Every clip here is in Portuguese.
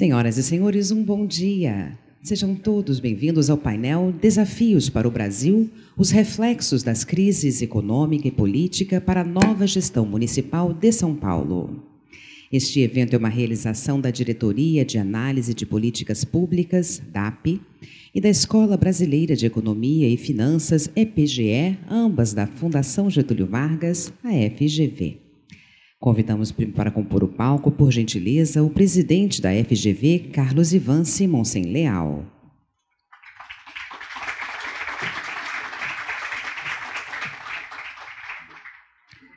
Senhoras e senhores, um bom dia. Sejam todos bem-vindos ao painel Desafios para o Brasil: os reflexos das crises econômica e política para a nova gestão municipal de São Paulo. Este evento é uma realização da Diretoria de Análise de Políticas Públicas, DAP, e da Escola Brasileira de Economia e Finanças, EPGE, ambas da Fundação Getúlio Vargas, a FGV. Convidamos para compor o palco, por gentileza, o presidente da FGV, Carlos Ivan Simonsen Leal.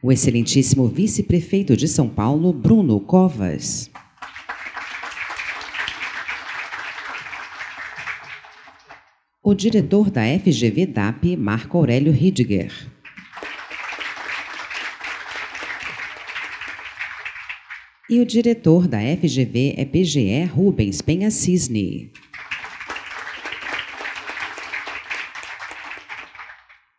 O excelentíssimo vice-prefeito de São Paulo, Bruno Covas. O diretor da FGV DAP, Marco Aurélio Ridger. E o diretor da FGV é PGE Rubens Penha Cisne.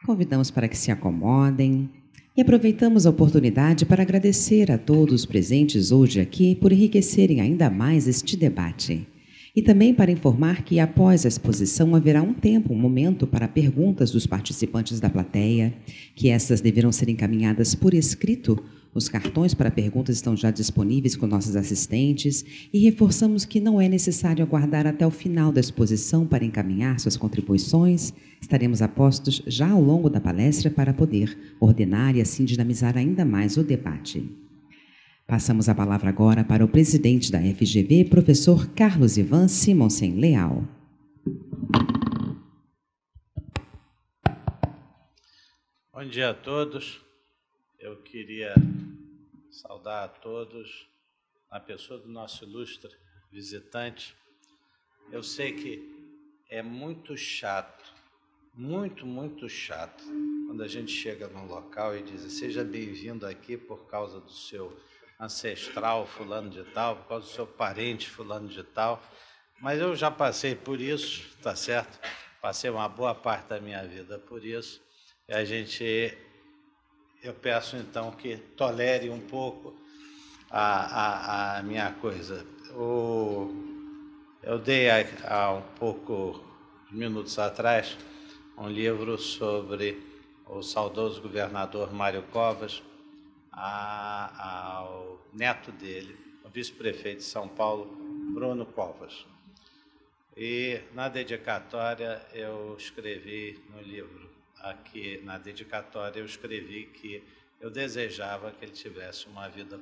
Convidamos para que se acomodem e aproveitamos a oportunidade para agradecer a todos presentes hoje aqui por enriquecerem ainda mais este debate. E também para informar que após a exposição haverá um tempo, um momento para perguntas dos participantes da plateia, que essas deverão ser encaminhadas por escrito os cartões para perguntas estão já disponíveis com nossos assistentes e reforçamos que não é necessário aguardar até o final da exposição para encaminhar suas contribuições. Estaremos apostos já ao longo da palestra para poder ordenar e assim dinamizar ainda mais o debate. Passamos a palavra agora para o presidente da FGV, professor Carlos Ivan Simonsen Leal. Bom dia a todos. Eu queria saudar a todos, na pessoa do nosso ilustre visitante. Eu sei que é muito chato, muito, muito chato, quando a gente chega num local e diz seja bem-vindo aqui por causa do seu ancestral fulano de tal, por causa do seu parente fulano de tal. Mas eu já passei por isso, tá certo? Passei uma boa parte da minha vida por isso. E a gente eu peço então que tolere um pouco a, a, a minha coisa. O, eu dei há um pouco minutos atrás um livro sobre o saudoso governador Mário Covas, a, ao neto dele, o vice-prefeito de São Paulo, Bruno Covas. E na dedicatória eu escrevi no livro aqui na dedicatória eu escrevi que eu desejava que ele tivesse uma vida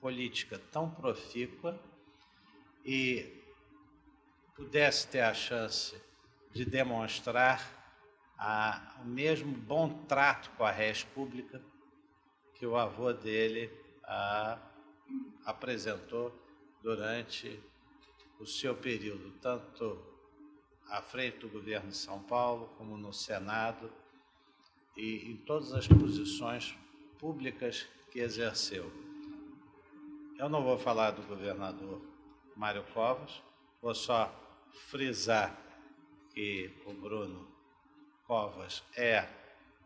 política tão profícua e pudesse ter a chance de demonstrar a, o mesmo bom trato com a res pública que o avô dele a, apresentou durante o seu período, tanto à frente do governo de São Paulo, como no Senado, e em todas as posições públicas que exerceu. Eu não vou falar do governador Mário Covas, vou só frisar que o Bruno Covas é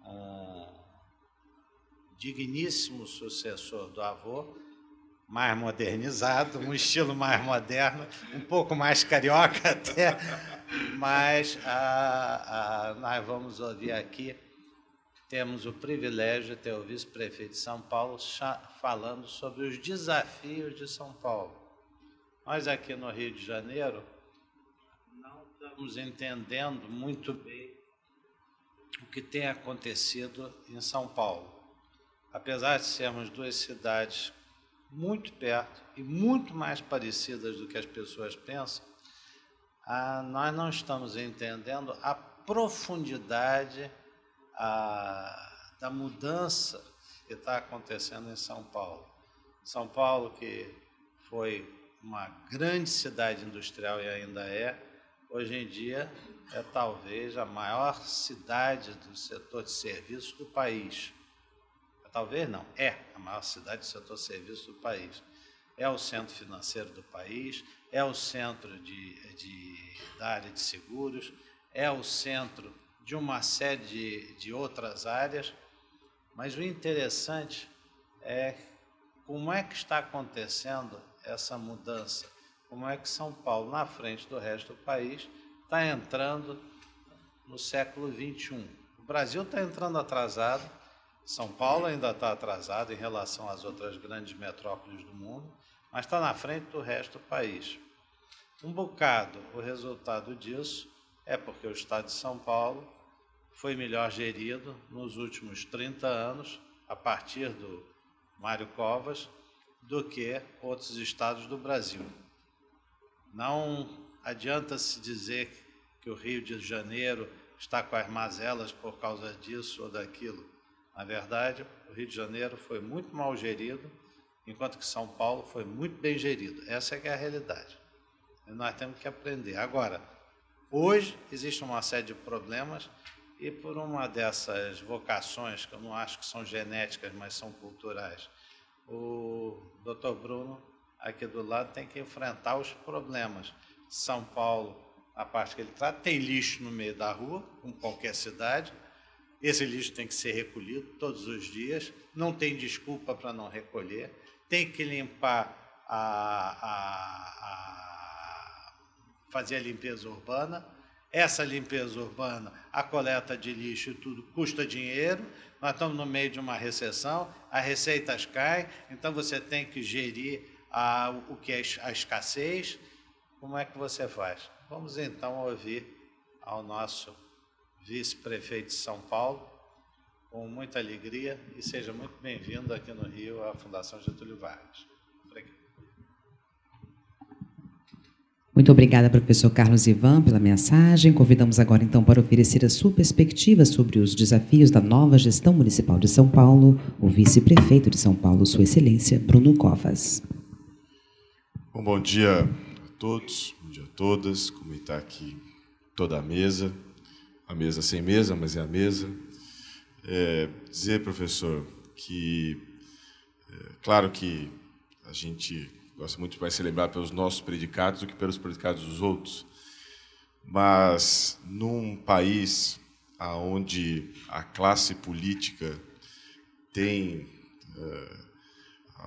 um ah, digníssimo sucessor do avô, mais modernizado, um estilo mais moderno, um pouco mais carioca até, mas ah, ah, nós vamos ouvir aqui temos o privilégio de ter o vice-prefeito de São Paulo falando sobre os desafios de São Paulo. Nós aqui no Rio de Janeiro não estamos entendendo muito bem o que tem acontecido em São Paulo. Apesar de sermos duas cidades muito perto e muito mais parecidas do que as pessoas pensam, ah, nós não estamos entendendo a profundidade a, da mudança que está acontecendo em São Paulo. São Paulo, que foi uma grande cidade industrial e ainda é, hoje em dia é talvez a maior cidade do setor de serviços do país. É talvez não, é a maior cidade do setor de serviços do país. É o centro financeiro do país, é o centro de, de, da área de seguros, é o centro de uma série de, de outras áreas, mas o interessante é como é que está acontecendo essa mudança, como é que São Paulo, na frente do resto do país, está entrando no século XXI. O Brasil está entrando atrasado, São Paulo ainda está atrasado em relação às outras grandes metrópoles do mundo, mas está na frente do resto do país. Um bocado o resultado disso é porque o Estado de São Paulo foi melhor gerido nos últimos 30 anos, a partir do Mário Covas, do que outros estados do Brasil. Não adianta se dizer que o Rio de Janeiro está com as mazelas por causa disso ou daquilo. Na verdade, o Rio de Janeiro foi muito mal gerido, enquanto que São Paulo foi muito bem gerido. Essa é, é a realidade. E nós temos que aprender. Agora, Hoje existe uma série de problemas e por uma dessas vocações, que eu não acho que são genéticas, mas são culturais, o Dr. Bruno, aqui do lado, tem que enfrentar os problemas. São Paulo, a parte que ele trata, tem lixo no meio da rua, como qualquer cidade. Esse lixo tem que ser recolhido todos os dias, não tem desculpa para não recolher, tem que limpar a, a, a fazer a limpeza urbana. Essa limpeza urbana, a coleta de lixo e tudo custa dinheiro. Nós estamos no meio de uma recessão, as receitas caem, então você tem que gerir a, o que é a escassez. Como é que você faz? Vamos então ouvir ao nosso vice-prefeito de São Paulo, com muita alegria, e seja muito bem-vindo aqui no Rio à Fundação Getúlio Vargas. Muito obrigada, professor Carlos Ivan, pela mensagem. Convidamos agora, então, para oferecer a sua perspectiva sobre os desafios da nova gestão municipal de São Paulo, o vice-prefeito de São Paulo, Sua Excelência, Bruno Covas. Bom, bom dia a todos, bom dia a todas, como está aqui toda a mesa, a mesa sem mesa, mas é a mesa. É, dizer, professor, que, é, claro que a gente gosta muito mais de ser lembrado pelos nossos predicados do que pelos predicados dos outros. Mas num país onde a classe política tem uh,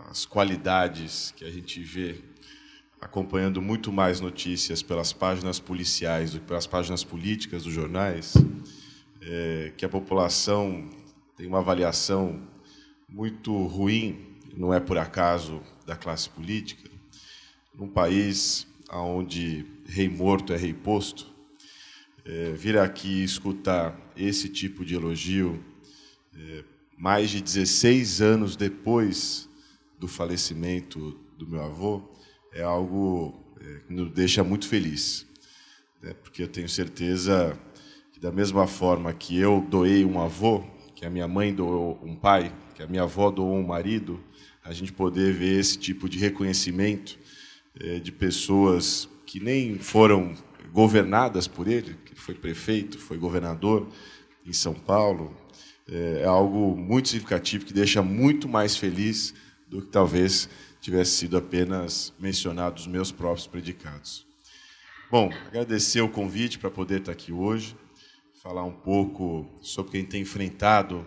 as qualidades que a gente vê acompanhando muito mais notícias pelas páginas policiais do que pelas páginas políticas dos jornais, é, que a população tem uma avaliação muito ruim, não é por acaso da classe política, num país onde rei morto é rei posto, é, vir aqui escutar esse tipo de elogio é, mais de 16 anos depois do falecimento do meu avô é algo é, que nos deixa muito feliz, né? porque eu tenho certeza que da mesma forma que eu doei um avô, que a minha mãe doou um pai, que a minha avó doou um marido, a gente poder ver esse tipo de reconhecimento é, de pessoas que nem foram governadas por ele, que foi prefeito, foi governador em São Paulo, é, é algo muito significativo que deixa muito mais feliz do que talvez tivesse sido apenas mencionado os meus próprios predicados. Bom, agradecer o convite para poder estar aqui hoje, falar um pouco sobre quem tem enfrentado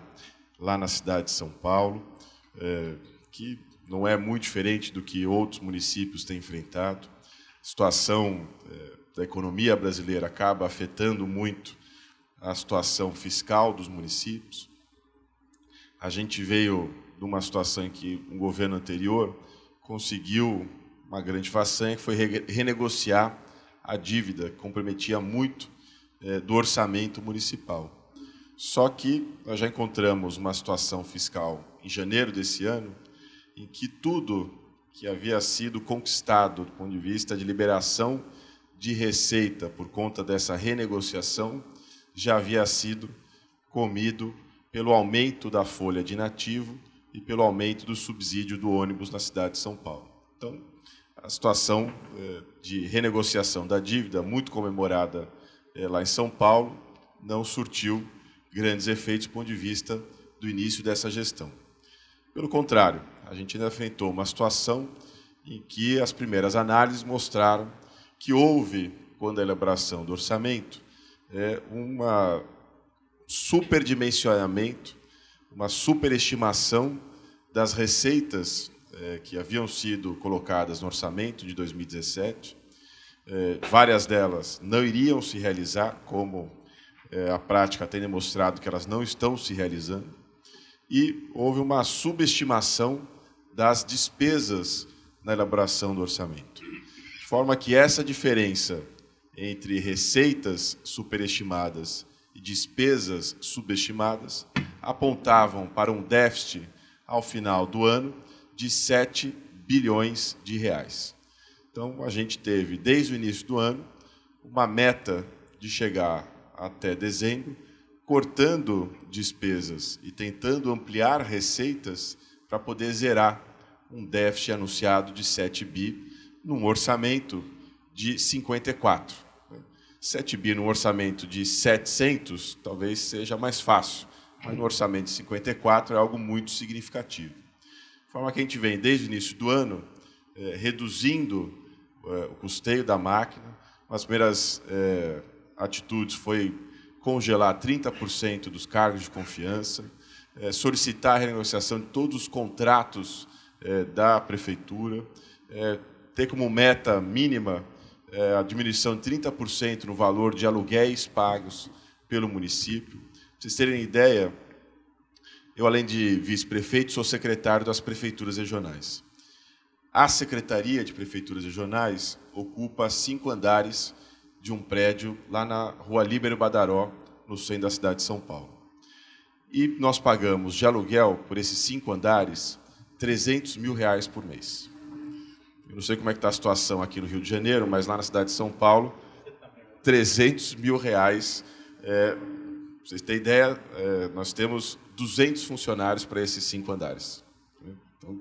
lá na cidade de São Paulo, é, que não é muito diferente do que outros municípios têm enfrentado. A situação é, da economia brasileira acaba afetando muito a situação fiscal dos municípios. A gente veio de uma situação em que um governo anterior conseguiu uma grande façanha, que foi renegociar a dívida, que comprometia muito é, do orçamento municipal. Só que nós já encontramos uma situação fiscal em janeiro desse ano em que tudo que havia sido conquistado do ponto de vista de liberação de receita por conta dessa renegociação já havia sido comido pelo aumento da folha de nativo e pelo aumento do subsídio do ônibus na cidade de São Paulo. Então, a situação eh, de renegociação da dívida, muito comemorada eh, lá em São Paulo, não surtiu grandes efeitos do ponto de vista do início dessa gestão. Pelo contrário, a gente enfrentou uma situação em que as primeiras análises mostraram que houve, quando a elaboração do orçamento, é, um superdimensionamento, uma superestimação das receitas é, que haviam sido colocadas no orçamento de 2017. É, várias delas não iriam se realizar, como é, a prática tem demonstrado que elas não estão se realizando, e houve uma subestimação das despesas na elaboração do orçamento. De forma que essa diferença entre receitas superestimadas e despesas subestimadas apontavam para um déficit ao final do ano de 7 bilhões de reais. Então, a gente teve, desde o início do ano, uma meta de chegar até dezembro, cortando despesas e tentando ampliar receitas para poder zerar um déficit anunciado de 7 bi num orçamento de 54. 7 bi num orçamento de 700 talvez seja mais fácil, mas no orçamento de 54 é algo muito significativo. De forma que a gente vem, desde o início do ano, eh, reduzindo eh, o custeio da máquina. As primeiras eh, atitudes foi congelar 30% dos cargos de confiança, eh, solicitar a renegociação de todos os contratos é, da prefeitura, é, ter como meta mínima é, a diminuição de 30% no valor de aluguéis pagos pelo município. Para vocês terem ideia, eu, além de vice-prefeito, sou secretário das prefeituras regionais. A Secretaria de Prefeituras Regionais ocupa cinco andares de um prédio lá na Rua Líbero Badaró, no centro da cidade de São Paulo. E nós pagamos de aluguel por esses cinco andares 300 mil reais por mês. Eu não sei como é que está a situação aqui no Rio de Janeiro, mas lá na cidade de São Paulo, 300 mil reais. É, vocês têm ideia, é, nós temos 200 funcionários para esses cinco andares. Então,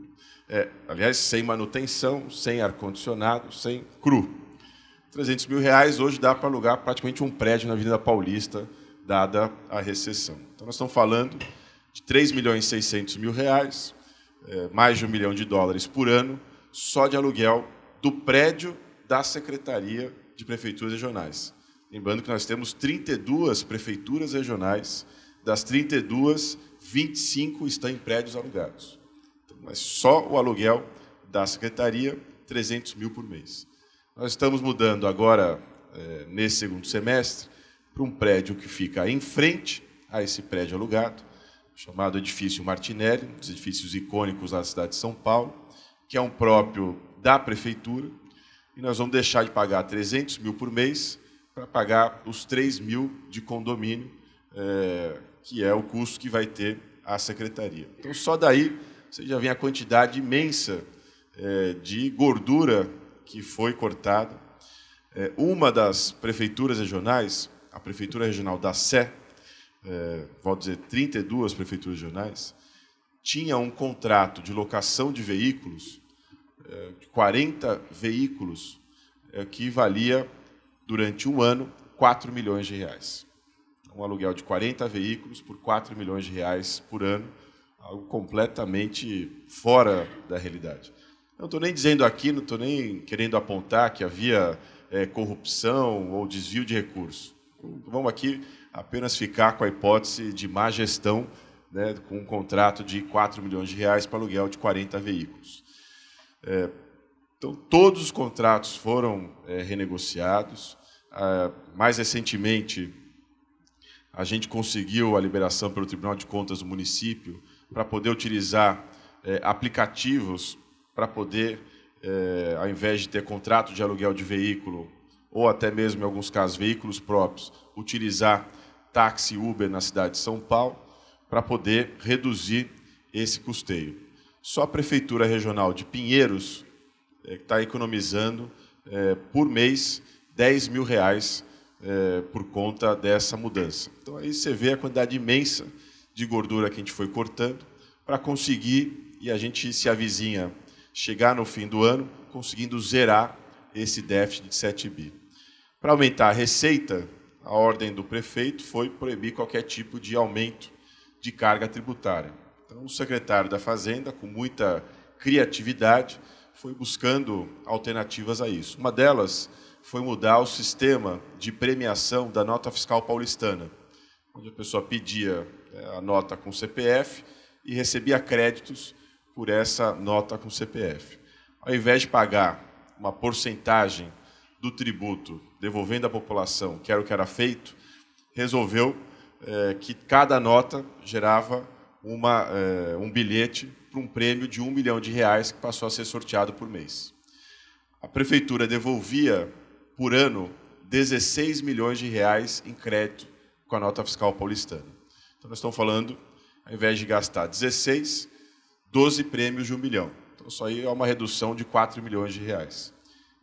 é, aliás, sem manutenção, sem ar-condicionado, sem cru. 300 mil reais hoje dá para alugar praticamente um prédio na Avenida Paulista, dada a recessão. Então, nós estamos falando de 3 milhões e 600 mil reais, eh, mais de um milhão de dólares por ano só de aluguel do prédio da Secretaria de Prefeituras Regionais. Lembrando que nós temos 32 prefeituras regionais, das 32, 25 estão em prédios alugados. Então, mas só o aluguel da secretaria, 300 mil por mês. Nós estamos mudando agora, eh, nesse segundo semestre, para um prédio que fica em frente a esse prédio alugado, chamado edifício Martinelli, um dos edifícios icônicos da cidade de São Paulo, que é um próprio da prefeitura, e nós vamos deixar de pagar 300 mil por mês para pagar os 3 mil de condomínio, é, que é o custo que vai ter a secretaria. Então, só daí você já vê a quantidade imensa é, de gordura que foi cortada. É, uma das prefeituras regionais, a Prefeitura Regional da Sé, é, vamos dizer, 32 prefeituras regionais, tinha um contrato de locação de veículos, é, 40 veículos, é, que valia, durante um ano, 4 milhões de reais. Um aluguel de 40 veículos por 4 milhões de reais por ano, algo completamente fora da realidade. Não estou nem dizendo aqui, não estou nem querendo apontar que havia é, corrupção ou desvio de recursos. Vamos aqui apenas ficar com a hipótese de má gestão, né, com um contrato de 4 milhões de reais para aluguel de 40 veículos. É, então, todos os contratos foram é, renegociados. Ah, mais recentemente, a gente conseguiu a liberação pelo Tribunal de Contas do município para poder utilizar é, aplicativos para poder, é, ao invés de ter contrato de aluguel de veículo, ou até mesmo, em alguns casos, veículos próprios, utilizar táxi Uber na cidade de São Paulo para poder reduzir esse custeio. Só a Prefeitura Regional de Pinheiros eh, está economizando é, por mês 10 mil reais é, por conta dessa mudança. Então aí você vê a quantidade imensa de gordura que a gente foi cortando para conseguir, e a gente se avizinha, chegar no fim do ano conseguindo zerar esse déficit de 7 bi. Para aumentar a receita, a ordem do prefeito foi proibir qualquer tipo de aumento de carga tributária. Então, o secretário da Fazenda, com muita criatividade, foi buscando alternativas a isso. Uma delas foi mudar o sistema de premiação da nota fiscal paulistana, onde a pessoa pedia é, a nota com CPF e recebia créditos por essa nota com CPF. Ao invés de pagar uma porcentagem do tributo devolvendo à população, que era o que era feito, resolveu é, que cada nota gerava uma, é, um bilhete para um prêmio de um milhão de reais que passou a ser sorteado por mês. A prefeitura devolvia por ano 16 milhões de reais em crédito com a nota fiscal paulistana. Então nós estamos falando, ao invés de gastar 16, 12 prêmios de um milhão. Então isso aí é uma redução de 4 milhões de reais.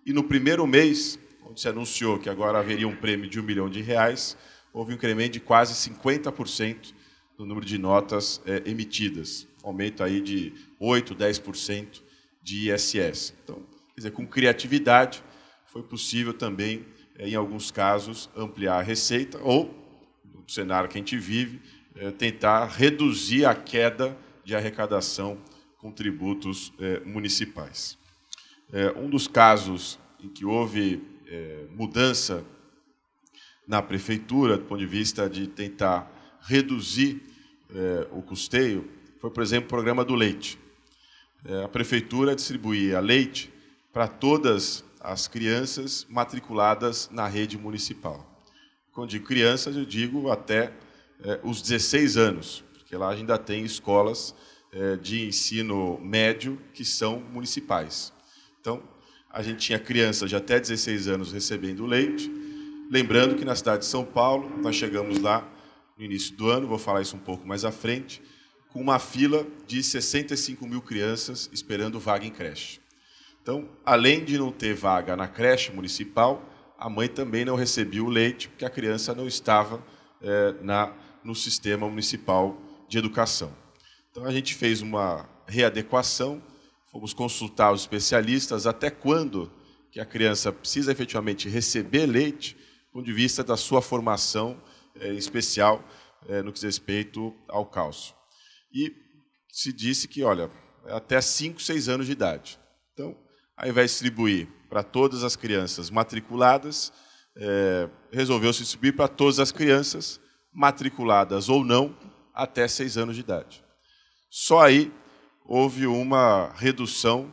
E no primeiro mês onde se anunciou que agora haveria um prêmio de um milhão de reais, houve um incremento de quase 50% no número de notas é, emitidas, aumento aí de 8, 10% de ISS. Então, quer dizer, com criatividade foi possível também, é, em alguns casos, ampliar a receita ou, no cenário que a gente vive, é, tentar reduzir a queda de arrecadação com tributos municipais. um dos casos em que houve é, mudança na prefeitura, do ponto de vista de tentar reduzir é, o custeio, foi, por exemplo, o programa do leite. É, a prefeitura distribuía leite para todas as crianças matriculadas na rede municipal. Quando digo crianças, eu digo até é, os 16 anos, porque lá ainda tem escolas é, de ensino médio que são municipais. Então, a gente tinha crianças de até 16 anos recebendo leite. Lembrando que na cidade de São Paulo, nós chegamos lá no início do ano, vou falar isso um pouco mais à frente, com uma fila de 65 mil crianças esperando vaga em creche. Então, além de não ter vaga na creche municipal, a mãe também não recebia o leite, porque a criança não estava é, na, no sistema municipal de educação. Então, a gente fez uma readequação fomos consultar os especialistas até quando que a criança precisa efetivamente receber leite, com de vista da sua formação é, especial é, no que diz respeito ao cálcio. E se disse que, olha, é até 5, 6 anos de idade. Então, ao invés de distribuir para todas as crianças matriculadas, é, resolveu-se distribuir para todas as crianças matriculadas ou não até 6 anos de idade. Só aí houve uma redução,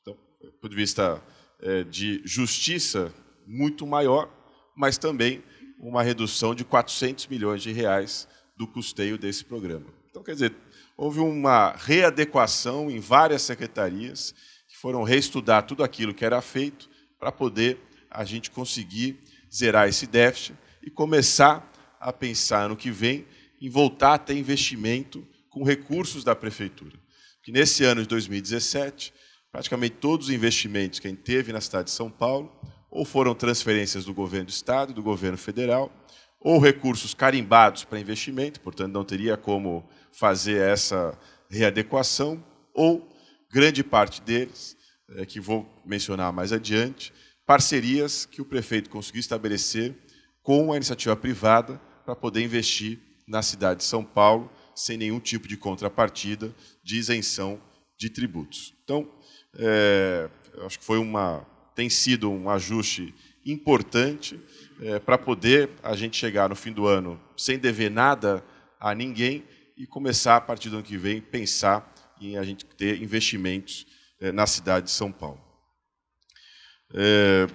então, do ponto de vista eh, de justiça, muito maior, mas também uma redução de 400 milhões de reais do custeio desse programa. Então, quer dizer, houve uma readequação em várias secretarias que foram reestudar tudo aquilo que era feito para poder a gente conseguir zerar esse déficit e começar a pensar no que vem em voltar a ter investimento com recursos da prefeitura que nesse ano de 2017, praticamente todos os investimentos que a gente teve na cidade de São Paulo, ou foram transferências do governo do Estado, do governo federal, ou recursos carimbados para investimento, portanto não teria como fazer essa readequação, ou grande parte deles, é, que vou mencionar mais adiante, parcerias que o prefeito conseguiu estabelecer com a iniciativa privada para poder investir na cidade de São Paulo sem nenhum tipo de contrapartida de isenção de tributos. Então, é, acho que foi uma, tem sido um ajuste importante é, para poder a gente chegar no fim do ano sem dever nada a ninguém e começar a partir do ano que vem pensar em a gente ter investimentos é, na cidade de São Paulo. É,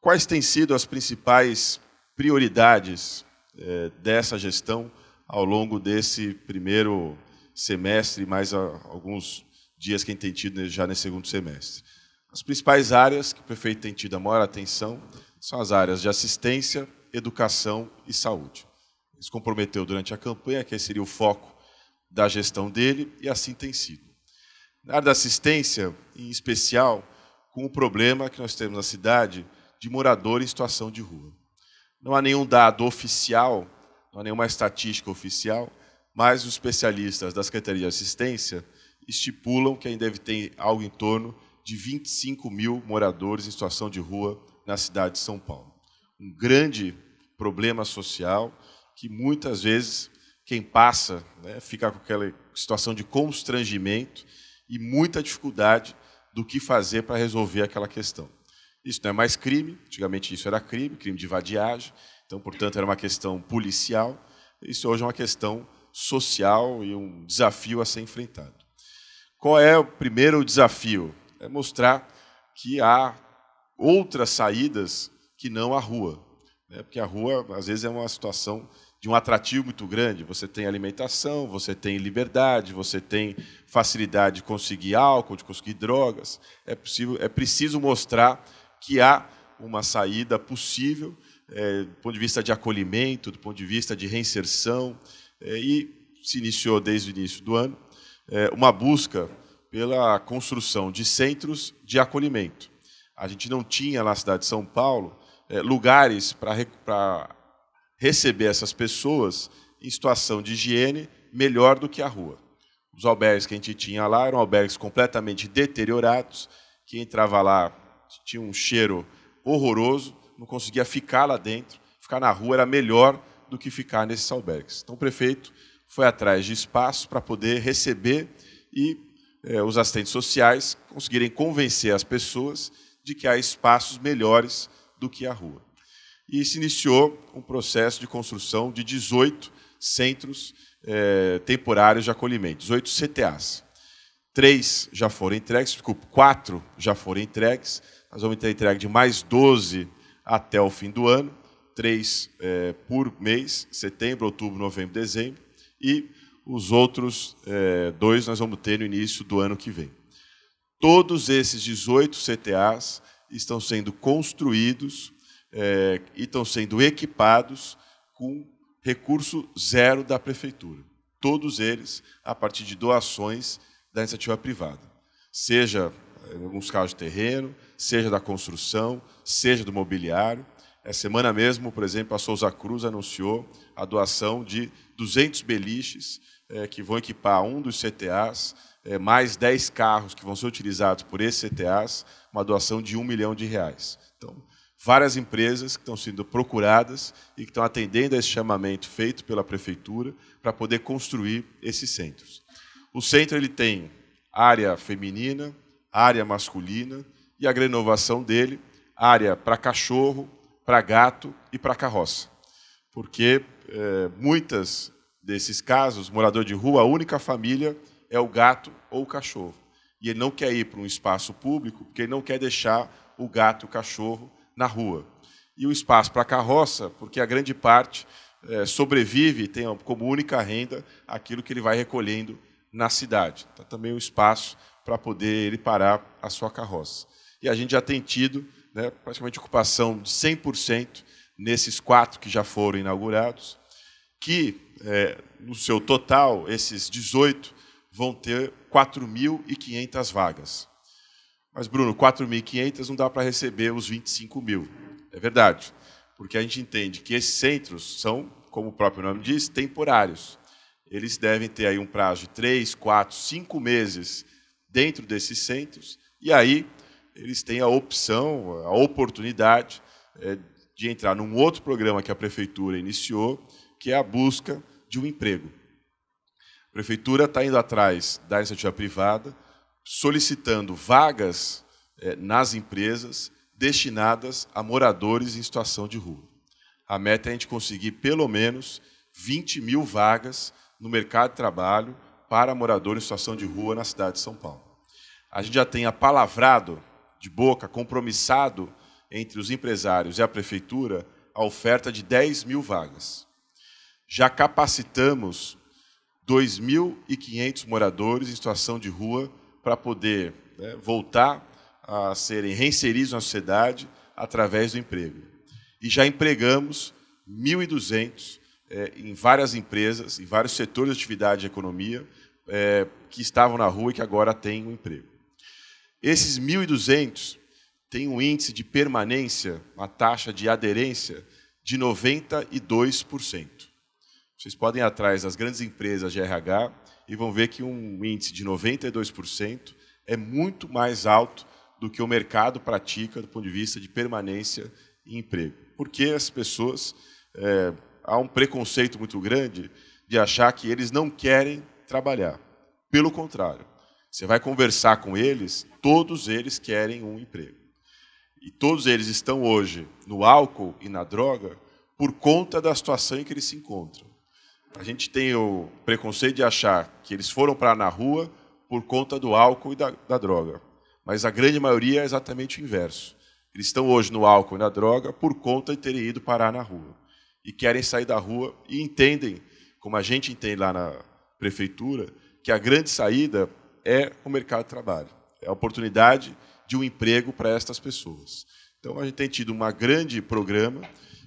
quais têm sido as principais prioridades é, dessa gestão ao longo desse primeiro semestre, mais alguns dias que a gente tem tido já nesse segundo semestre. As principais áreas que o prefeito tem tido a maior atenção são as áreas de assistência, educação e saúde. Ele se comprometeu durante a campanha que esse seria o foco da gestão dele e assim tem sido. Na área da assistência, em especial, com o problema que nós temos na cidade de moradores em situação de rua. Não há nenhum dado oficial não há nenhuma estatística oficial, mas os especialistas da Secretaria de Assistência estipulam que ainda deve ter algo em torno de 25 mil moradores em situação de rua na cidade de São Paulo. Um grande problema social que muitas vezes quem passa né, fica com aquela situação de constrangimento e muita dificuldade do que fazer para resolver aquela questão. Isso não é mais crime, antigamente isso era crime, crime de vadiagem, então, portanto, era uma questão policial, isso hoje é uma questão social e um desafio a ser enfrentado. Qual é o primeiro desafio? É mostrar que há outras saídas que não a rua. Né? Porque a rua, às vezes, é uma situação de um atrativo muito grande. Você tem alimentação, você tem liberdade, você tem facilidade de conseguir álcool, de conseguir drogas. É, possível, é preciso mostrar que há uma saída possível é, do ponto de vista de acolhimento, do ponto de vista de reinserção, é, e se iniciou desde o início do ano é, uma busca pela construção de centros de acolhimento. A gente não tinha na cidade de São Paulo é, lugares para receber essas pessoas em situação de higiene melhor do que a rua. Os albergues que a gente tinha lá eram albergues completamente deteriorados, que entrava lá tinha um cheiro horroroso, não conseguia ficar lá dentro, ficar na rua era melhor do que ficar nesses albergues. Então o prefeito foi atrás de espaço para poder receber e eh, os assistentes sociais conseguirem convencer as pessoas de que há espaços melhores do que a rua. E se iniciou um processo de construção de 18 centros eh, temporários de acolhimento, 18 CTAs. Três já foram entregues, desculpa, quatro já foram entregues, nós vamos ter entregue de mais 12 até o fim do ano, três é, por mês, setembro, outubro, novembro, dezembro, e os outros é, dois nós vamos ter no início do ano que vem. Todos esses 18 CTAs estão sendo construídos é, e estão sendo equipados com recurso zero da prefeitura. Todos eles a partir de doações da iniciativa privada, seja em alguns casos terreno, seja da construção, seja do mobiliário. Essa semana mesmo, por exemplo, a Souza Cruz anunciou a doação de 200 beliches é, que vão equipar um dos CTAs, é, mais 10 carros que vão ser utilizados por esses CTAs, uma doação de um milhão de reais. Então, várias empresas que estão sendo procuradas e que estão atendendo a esse chamamento feito pela prefeitura para poder construir esses centros. O centro ele tem área feminina, área masculina, e a renovação dele, área para cachorro, para gato e para carroça. Porque é, muitas desses casos, morador de rua, a única família é o gato ou o cachorro. E ele não quer ir para um espaço público, porque ele não quer deixar o gato o cachorro na rua. E o espaço para carroça, porque a grande parte é, sobrevive e tem como única renda aquilo que ele vai recolhendo na cidade. está então, também um espaço para poder ele parar a sua carroça e a gente já tem tido né, praticamente ocupação de 100% nesses quatro que já foram inaugurados, que é, no seu total, esses 18 vão ter 4.500 vagas. Mas, Bruno, 4.500 não dá para receber os 25 mil. É verdade, porque a gente entende que esses centros são, como o próprio nome diz, temporários. Eles devem ter aí um prazo de 3, 4, 5 meses dentro desses centros, e aí eles têm a opção, a oportunidade é, de entrar num outro programa que a prefeitura iniciou, que é a busca de um emprego. A prefeitura está indo atrás da iniciativa privada, solicitando vagas é, nas empresas destinadas a moradores em situação de rua. A meta é a gente conseguir pelo menos 20 mil vagas no mercado de trabalho para moradores em situação de rua na cidade de São Paulo. A gente já tem apalavrado de boca, compromissado entre os empresários e a prefeitura, a oferta de 10 mil vagas. Já capacitamos 2.500 moradores em situação de rua para poder né, voltar a serem reinseridos na sociedade através do emprego. E já empregamos 1.200 é, eh, em várias empresas, em vários setores de atividade de economia, é, que estavam na rua e que agora têm um emprego. Esses 1.200 têm um índice de permanência, uma taxa de aderência de 92%. Vocês podem ir atrás das grandes empresas de RH e vão ver que um índice de 92% é muito mais alto do que o mercado pratica do ponto de vista de permanência e emprego. Porque as pessoas. É, há um preconceito muito grande de achar que eles não querem trabalhar. Pelo contrário, você vai conversar com eles, todos eles querem um emprego. E todos eles estão hoje no álcool e na droga por conta da situação em que eles se encontram. A gente tem o preconceito de achar que eles foram para na rua por conta do álcool e da, da droga. Mas a grande maioria é exatamente o inverso. Eles estão hoje no álcool e na droga por conta de terem ido parar na rua. E querem sair da rua e entendem, como a gente entende lá na prefeitura, que a grande saída é o mercado de trabalho, é a oportunidade de um emprego para estas pessoas. Então, a gente tem tido um grande programa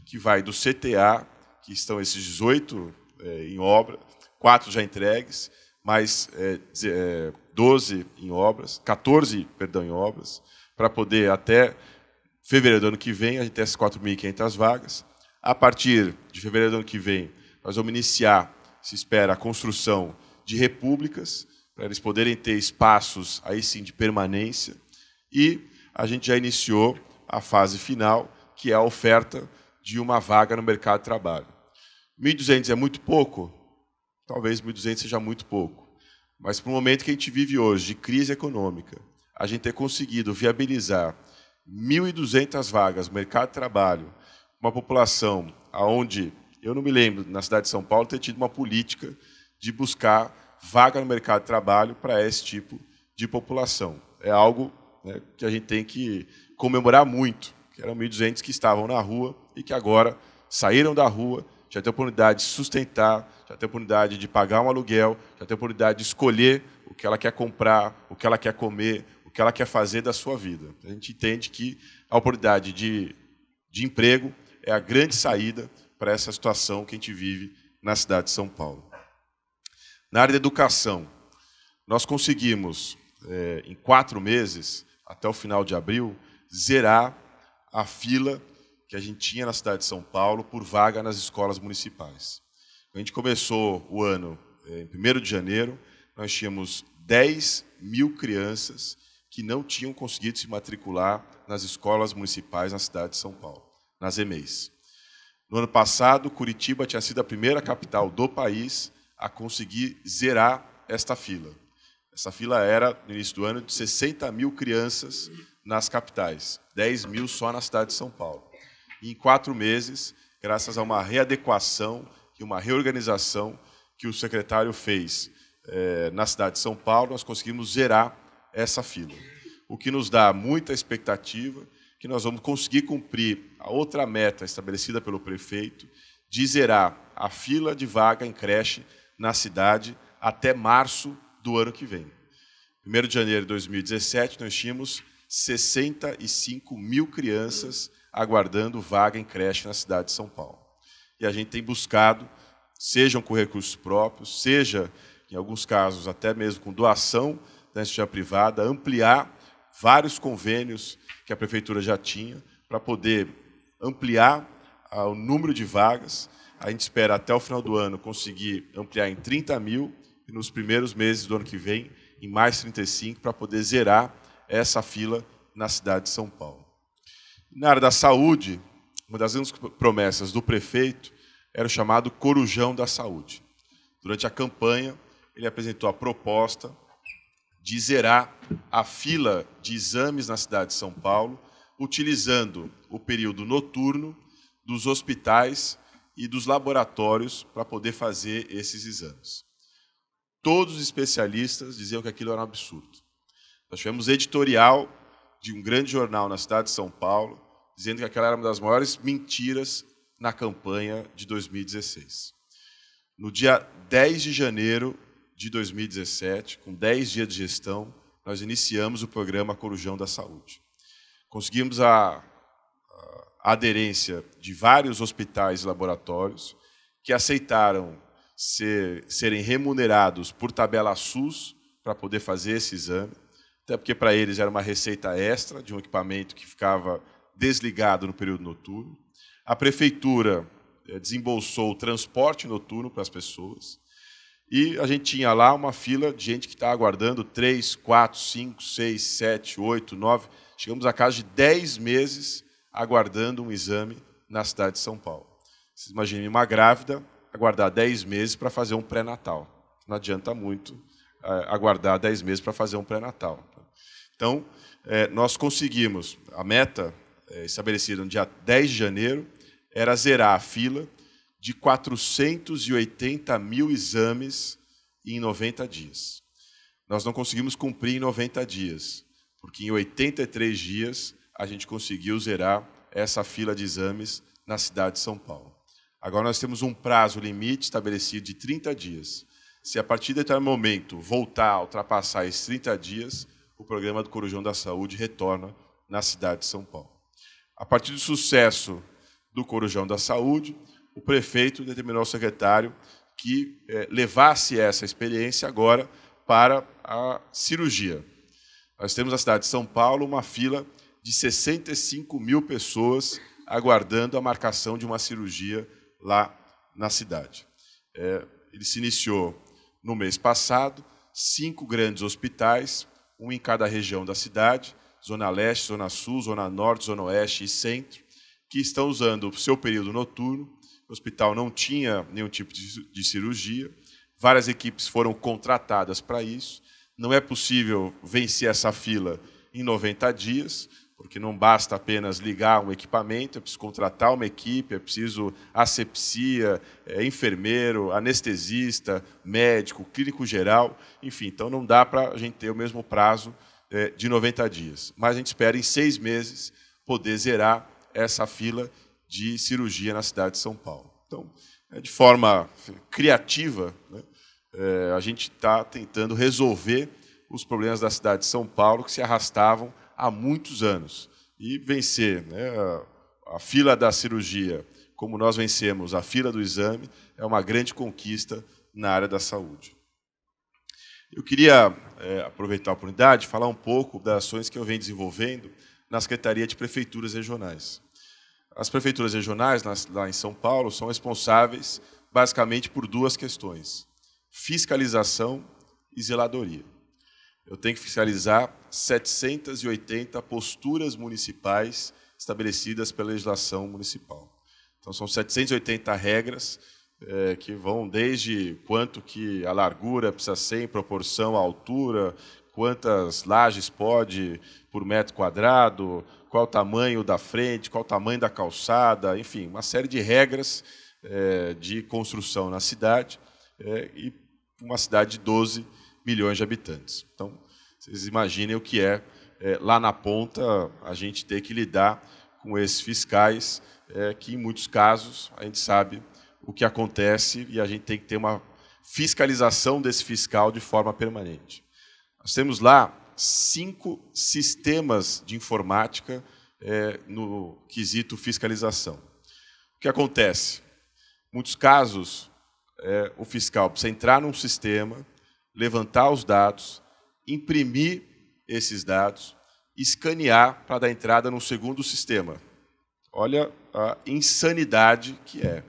que vai do CTA, que estão esses 18 é, em obra, quatro já entregues, mais é, 12 é, em obras, 14, perdão, em obras, para poder até fevereiro do ano que vem, a gente tem essas 4.500 vagas. A partir de fevereiro do ano que vem, nós vamos iniciar, se espera, a construção de repúblicas, para eles poderem ter espaços aí sim de permanência. E a gente já iniciou a fase final, que é a oferta de uma vaga no mercado de trabalho. 1.200 é muito pouco? Talvez 1.200 seja muito pouco. Mas para o momento que a gente vive hoje, de crise econômica, a gente ter conseguido viabilizar 1.200 vagas no mercado de trabalho, uma população aonde eu não me lembro, na cidade de São Paulo, ter tido uma política de buscar vaga no mercado de trabalho para esse tipo de população. É algo né, que a gente tem que comemorar muito, que eram 1.200 que estavam na rua e que agora saíram da rua, já têm oportunidade de sustentar, já têm oportunidade de pagar um aluguel, já têm oportunidade de escolher o que ela quer comprar, o que ela quer comer, o que ela quer fazer da sua vida. A gente entende que a oportunidade de, de emprego é a grande saída para essa situação que a gente vive na cidade de São Paulo. Na área da educação, nós conseguimos, é, em quatro meses, até o final de abril, zerar a fila que a gente tinha na cidade de São Paulo por vaga nas escolas municipais. A gente começou o ano é, em 1 de janeiro, nós tínhamos 10 mil crianças que não tinham conseguido se matricular nas escolas municipais na cidade de São Paulo, nas EMEIs. No ano passado, Curitiba tinha sido a primeira capital do país a conseguir zerar esta fila. Essa fila era, no início do ano, de 60 mil crianças nas capitais, 10 mil só na cidade de São Paulo. E em quatro meses, graças a uma readequação e uma reorganização que o secretário fez eh, na cidade de São Paulo, nós conseguimos zerar essa fila. O que nos dá muita expectativa que nós vamos conseguir cumprir a outra meta estabelecida pelo prefeito de zerar a fila de vaga em creche na cidade até março do ano que vem. 1 de janeiro de 2017, nós tínhamos 65 mil crianças aguardando vaga em creche na cidade de São Paulo. E a gente tem buscado, sejam com recursos próprios, seja, em alguns casos, até mesmo com doação da instituição privada, ampliar vários convênios que a prefeitura já tinha para poder ampliar ah, o número de vagas a gente espera até o final do ano conseguir ampliar em 30 mil e nos primeiros meses do ano que vem em mais 35 para poder zerar essa fila na cidade de São Paulo. Na área da saúde, uma das grandes promessas do prefeito era o chamado Corujão da Saúde. Durante a campanha, ele apresentou a proposta de zerar a fila de exames na cidade de São Paulo, utilizando o período noturno dos hospitais e dos laboratórios para poder fazer esses exames. Todos os especialistas diziam que aquilo era um absurdo. Nós tivemos editorial de um grande jornal na cidade de São Paulo dizendo que aquela era uma das maiores mentiras na campanha de 2016. No dia 10 de janeiro de 2017, com 10 dias de gestão, nós iniciamos o programa Corujão da Saúde. Conseguimos a aderência de vários hospitais e laboratórios que aceitaram ser, serem remunerados por tabela SUS para poder fazer esse exame, até porque para eles era uma receita extra de um equipamento que ficava desligado no período noturno. A prefeitura eh, desembolsou o transporte noturno para as pessoas. E a gente tinha lá uma fila de gente que está aguardando 3, 4, 5, 6, 7, 8, 9. Chegamos a casa de 10 meses aguardando um exame na cidade de São Paulo. Vocês imaginem uma grávida aguardar 10 meses para fazer um pré-natal. Não adianta muito é, aguardar 10 meses para fazer um pré-natal. Então, é, nós conseguimos, a meta é, estabelecida no dia 10 de janeiro era zerar a fila de 480 mil exames em 90 dias. Nós não conseguimos cumprir em 90 dias, porque em 83 dias a gente conseguiu zerar essa fila de exames na cidade de São Paulo. Agora nós temos um prazo limite estabelecido de 30 dias. Se a partir de determinado momento voltar a ultrapassar esses 30 dias, o programa do Corujão da Saúde retorna na cidade de São Paulo. A partir do sucesso do Corujão da Saúde, o prefeito determinou ao secretário que eh, levasse essa experiência agora para a cirurgia. Nós temos na cidade de São Paulo uma fila de 65 mil pessoas aguardando a marcação de uma cirurgia lá na cidade. É, ele se iniciou no mês passado, cinco grandes hospitais, um em cada região da cidade, Zona Leste, Zona Sul, Zona Norte, Zona Oeste e Centro, que estão usando o seu período noturno. O hospital não tinha nenhum tipo de cirurgia, várias equipes foram contratadas para isso. Não é possível vencer essa fila em 90 dias, porque não basta apenas ligar um equipamento, é preciso contratar uma equipe, é preciso asepsia, é, enfermeiro, anestesista, médico, clínico geral, enfim, então não dá para a gente ter o mesmo prazo é, de 90 dias. Mas a gente espera em seis meses poder zerar essa fila de cirurgia na cidade de São Paulo. Então, é, de forma assim, criativa, né, é, a gente está tentando resolver os problemas da cidade de São Paulo que se arrastavam há muitos anos. E vencer né, a, fila da cirurgia, como nós vencemos a fila do exame, é uma grande conquista na área da saúde. Eu queria é, aproveitar a oportunidade falar um pouco das ações que eu venho desenvolvendo na Secretaria de Prefeituras Regionais. As prefeituras regionais, lá em São Paulo, são responsáveis basicamente por duas questões: fiscalização e zeladoria. Eu tenho que fiscalizar 780 posturas municipais estabelecidas pela legislação municipal. Então, são 780 regras é, que vão desde quanto que a largura precisa ser em proporção à altura, quantas lajes pode por metro quadrado, qual o tamanho da frente, qual o tamanho da calçada, enfim, uma série de regras é, de construção na cidade é, e uma cidade de 12 milhões de habitantes. Então, vocês imaginem o que é, é lá na ponta a gente ter que lidar com esses fiscais, é, que em muitos casos a gente sabe o que acontece e a gente tem que ter uma fiscalização desse fiscal de forma permanente. Nós temos lá cinco sistemas de informática é, no quesito fiscalização. O que acontece? muitos casos, é, o fiscal precisa entrar num sistema, levantar os dados, imprimir esses dados, escanear para dar entrada no segundo sistema. Olha a insanidade que é.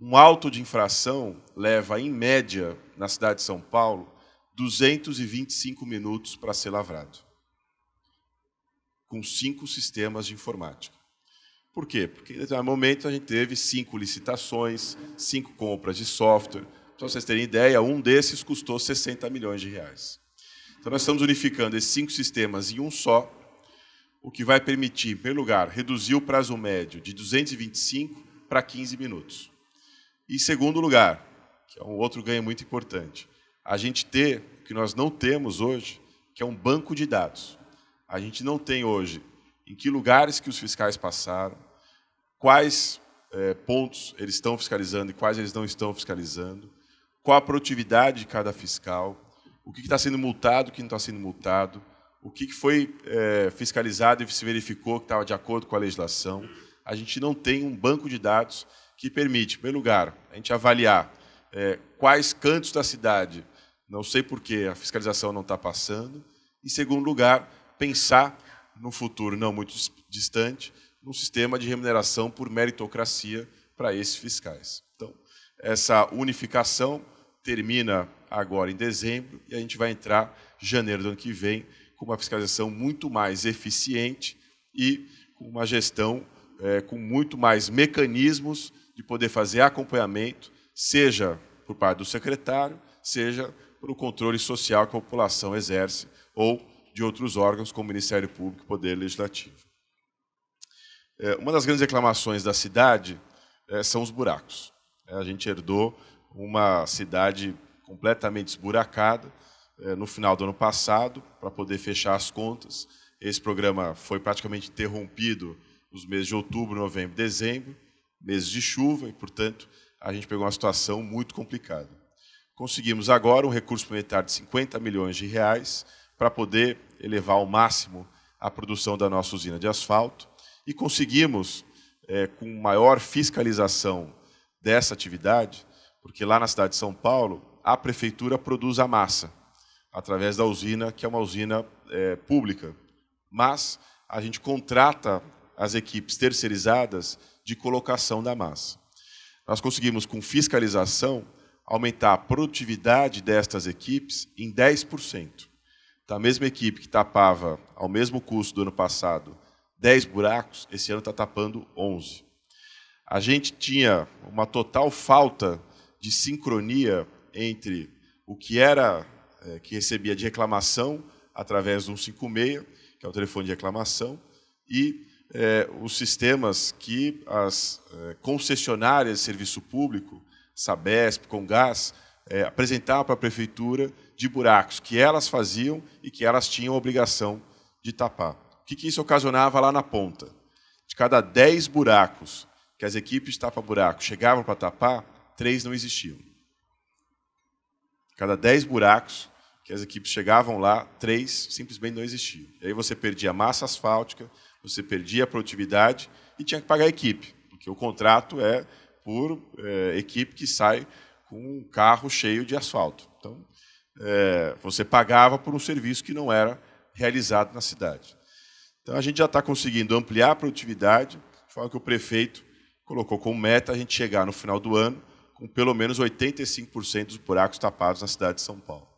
Um auto de infração leva, em média, na cidade de São Paulo, 225 minutos para ser lavrado, com cinco sistemas de informática. Por quê? Porque em determinado momento a gente teve cinco licitações, cinco compras de software. Para vocês terem ideia, um desses custou 60 milhões de reais. Então, nós estamos unificando esses cinco sistemas em um só, o que vai permitir, em primeiro lugar, reduzir o prazo médio de 225 para 15 minutos. E, em segundo lugar, que é um outro ganho muito importante, a gente ter o que nós não temos hoje, que é um banco de dados. A gente não tem hoje em que lugares que os fiscais passaram, quais é, pontos eles estão fiscalizando e quais eles não estão fiscalizando, qual a produtividade de cada fiscal, o que está sendo multado, o que não está sendo multado, o que foi é, fiscalizado e se verificou que estava de acordo com a legislação. A gente não tem um banco de dados que permite, em primeiro lugar, a gente avaliar é, quais cantos da cidade, não sei por que a fiscalização não está passando, em segundo lugar, pensar no futuro não muito distante, num sistema de remuneração por meritocracia para esses fiscais. Então, essa unificação termina agora em dezembro e a gente vai entrar janeiro do ano que vem com uma fiscalização muito mais eficiente e com uma gestão é, com muito mais mecanismos de poder fazer acompanhamento, seja por parte do secretário, seja pelo controle social que a população exerce ou de outros órgãos, como o Ministério Público e Poder Legislativo. É, uma das grandes reclamações da cidade é, são os buracos. É, a gente herdou uma cidade completamente esburacada eh, no final do ano passado para poder fechar as contas. Esse programa foi praticamente interrompido nos meses de outubro, novembro, dezembro, meses de chuva, e, portanto, a gente pegou uma situação muito complicada. Conseguimos agora um recurso monetário de 50 milhões de reais para poder elevar ao máximo a produção da nossa usina de asfalto e conseguimos, é, com maior fiscalização dessa atividade, porque lá na cidade de São Paulo, a prefeitura produz a massa, através da usina, que é uma usina é, pública. Mas a gente contrata as equipes terceirizadas de colocação da massa. Nós conseguimos, com fiscalização, aumentar a produtividade destas equipes em 10%. Da tá, mesma equipe que tapava, ao mesmo custo do ano passado, 10 buracos, esse ano está tapando 11. A gente tinha uma total falta de sincronia entre o que era é, que recebia de reclamação através do 156, que é o telefone de reclamação, e é, os sistemas que as é, concessionárias de serviço público, Sabesp, Congás, é, apresentavam para a prefeitura de buracos que elas faziam e que elas tinham a obrigação de tapar. O que, que isso ocasionava lá na ponta? De cada 10 buracos que as equipes de tapa-buraco chegavam para tapar, três não existiam. Cada dez buracos que as equipes chegavam lá, três simplesmente não existiam. E aí você perdia a massa asfáltica, você perdia a produtividade e tinha que pagar a equipe, porque o contrato é por é, equipe que sai com um carro cheio de asfalto. Então, é, você pagava por um serviço que não era realizado na cidade. Então, a gente já está conseguindo ampliar a produtividade, de forma que o prefeito colocou como meta a gente chegar no final do ano com pelo menos 85% dos buracos tapados na cidade de São Paulo.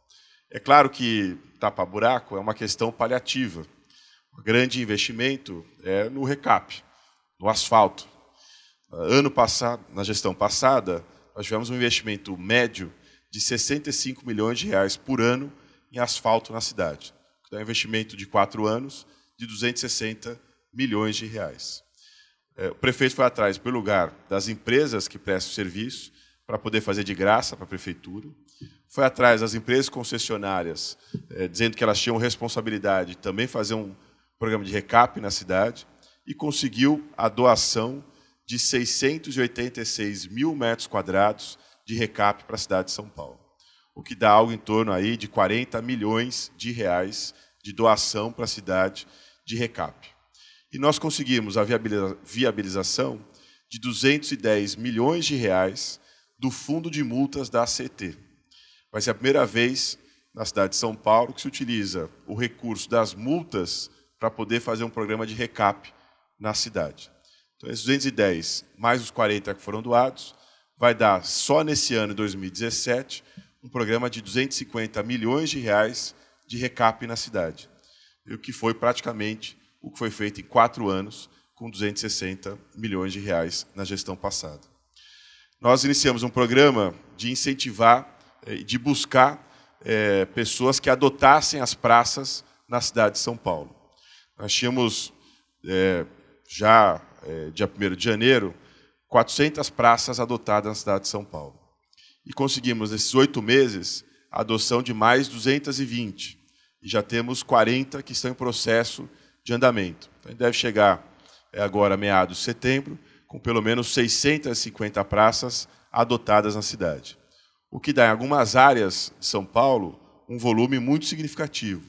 É claro que tapar buraco é uma questão paliativa. O grande investimento é no recap, no asfalto. Ah, ano passado, na gestão passada, nós tivemos um investimento médio de 65 milhões de reais por ano em asfalto na cidade. Então, é um investimento de quatro anos de 260 milhões de reais. É, o prefeito foi atrás, pelo lugar das empresas que prestam serviço, para poder fazer de graça para a prefeitura. Foi atrás das empresas concessionárias, é, dizendo que elas tinham responsabilidade de também fazer um programa de recap na cidade e conseguiu a doação de 686 mil metros quadrados de recap para a cidade de São Paulo, o que dá algo em torno aí de 40 milhões de reais de doação para a cidade de recap. E nós conseguimos a viabilização de 210 milhões de reais do Fundo de Multas da ACT. Vai ser é a primeira vez na cidade de São Paulo que se utiliza o recurso das multas para poder fazer um programa de recap na cidade. Então, esses 210 mais os 40 que foram doados, vai dar só nesse ano, 2017, um programa de 250 milhões de reais de recap na cidade. E o que foi praticamente o que foi feito em quatro anos, com 260 milhões de reais na gestão passada nós iniciamos um programa de incentivar, eh, de buscar é, pessoas que adotassem as praças na cidade de São Paulo. Nós tínhamos, é, já é, dia 1 de janeiro, 400 praças adotadas na cidade de São Paulo. E conseguimos, nesses oito meses, a adoção de mais 220. E já temos 40 que estão em processo de andamento. Então, deve chegar agora, meados de setembro, com pelo menos 650 praças adotadas na cidade. O que dá em algumas áreas de São Paulo um volume muito significativo.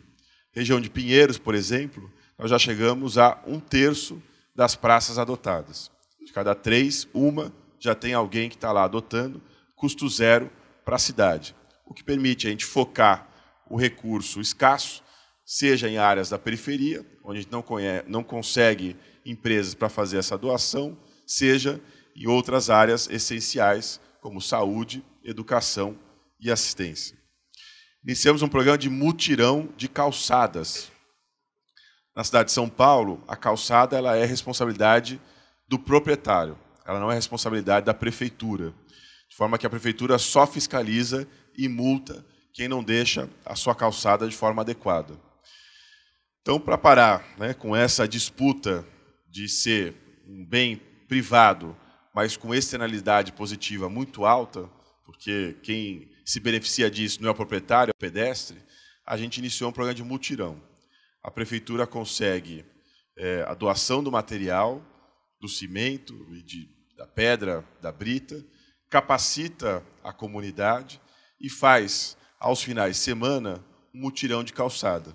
Região de Pinheiros, por exemplo, nós já chegamos a um terço das praças adotadas. De cada três, uma já tem alguém que está lá adotando, custo zero para a cidade. O que permite a gente focar o recurso escasso, seja em áreas da periferia, onde a gente não, conhece, não consegue empresas para fazer essa doação, seja em outras áreas essenciais, como saúde, educação e assistência. Iniciamos um programa de mutirão de calçadas. Na cidade de São Paulo, a calçada ela é responsabilidade do proprietário, ela não é responsabilidade da prefeitura. De forma que a prefeitura só fiscaliza e multa quem não deixa a sua calçada de forma adequada. Então, para parar né, com essa disputa de ser um bem privado, mas com externalidade positiva muito alta, porque quem se beneficia disso não é o proprietário, é o pedestre, a gente iniciou um programa de mutirão. A prefeitura consegue é, a doação do material, do cimento e de, da pedra, da brita, capacita a comunidade e faz, aos finais de semana, um mutirão de calçada.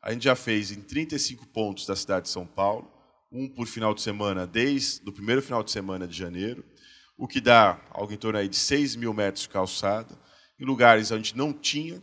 A gente já fez em 35 pontos da cidade de São Paulo, um por final de semana, desde o primeiro final de semana de janeiro, o que dá algo em torno aí de 6 mil metros de calçada, em lugares onde a gente não tinha,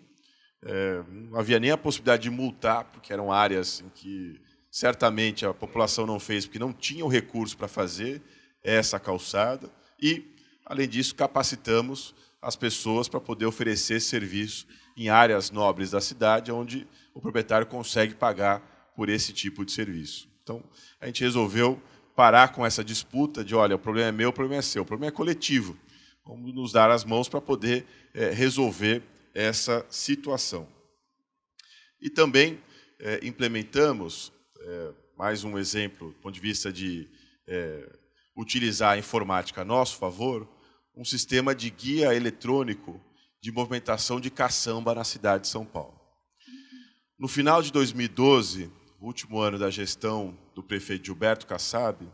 é, não havia nem a possibilidade de multar, porque eram áreas em que certamente a população não fez, porque não tinha o recurso para fazer essa calçada, e, além disso, capacitamos as pessoas para poder oferecer serviço em áreas nobres da cidade, onde o proprietário consegue pagar por esse tipo de serviço. Então, a gente resolveu parar com essa disputa de, olha, o problema é meu, o problema é seu, o problema é coletivo. Vamos nos dar as mãos para poder é, resolver essa situação. E também é, implementamos, é, mais um exemplo do ponto de vista de utilizar a informática a nosso favor, um sistema de guia eletrônico de movimentação de caçamba na cidade de São Paulo. No final de 2012, último ano da gestão do prefeito Gilberto Kassab,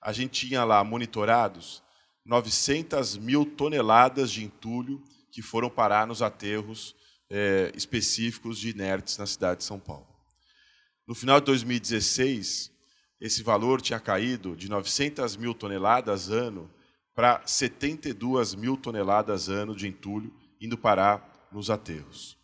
a gente tinha lá monitorados 900 mil toneladas de entulho que foram parar nos aterros é, específicos de inertes na cidade de São Paulo. No final de 2016, esse valor tinha caído de 900 mil toneladas ano para 72 mil toneladas ano de entulho indo parar nos aterros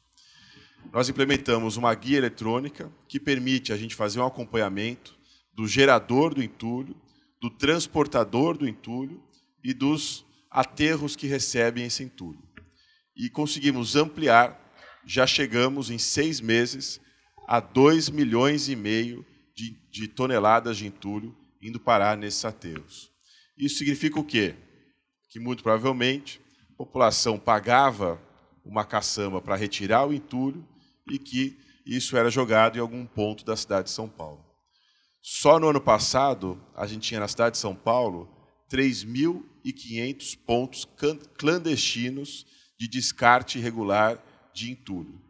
nós implementamos uma guia eletrônica que permite a gente fazer um acompanhamento do gerador do entulho, do transportador do entulho e dos aterros que recebem esse entulho. E conseguimos ampliar, já chegamos em seis meses a 2 milhões e meio de, de toneladas de entulho indo parar nesses aterros. Isso significa o quê? Que muito provavelmente a população pagava uma caçamba para retirar o entulho e que isso era jogado em algum ponto da cidade de São Paulo. Só no ano passado, a gente tinha na cidade de São Paulo 3.500 pontos clandestinos de descarte irregular de entulho.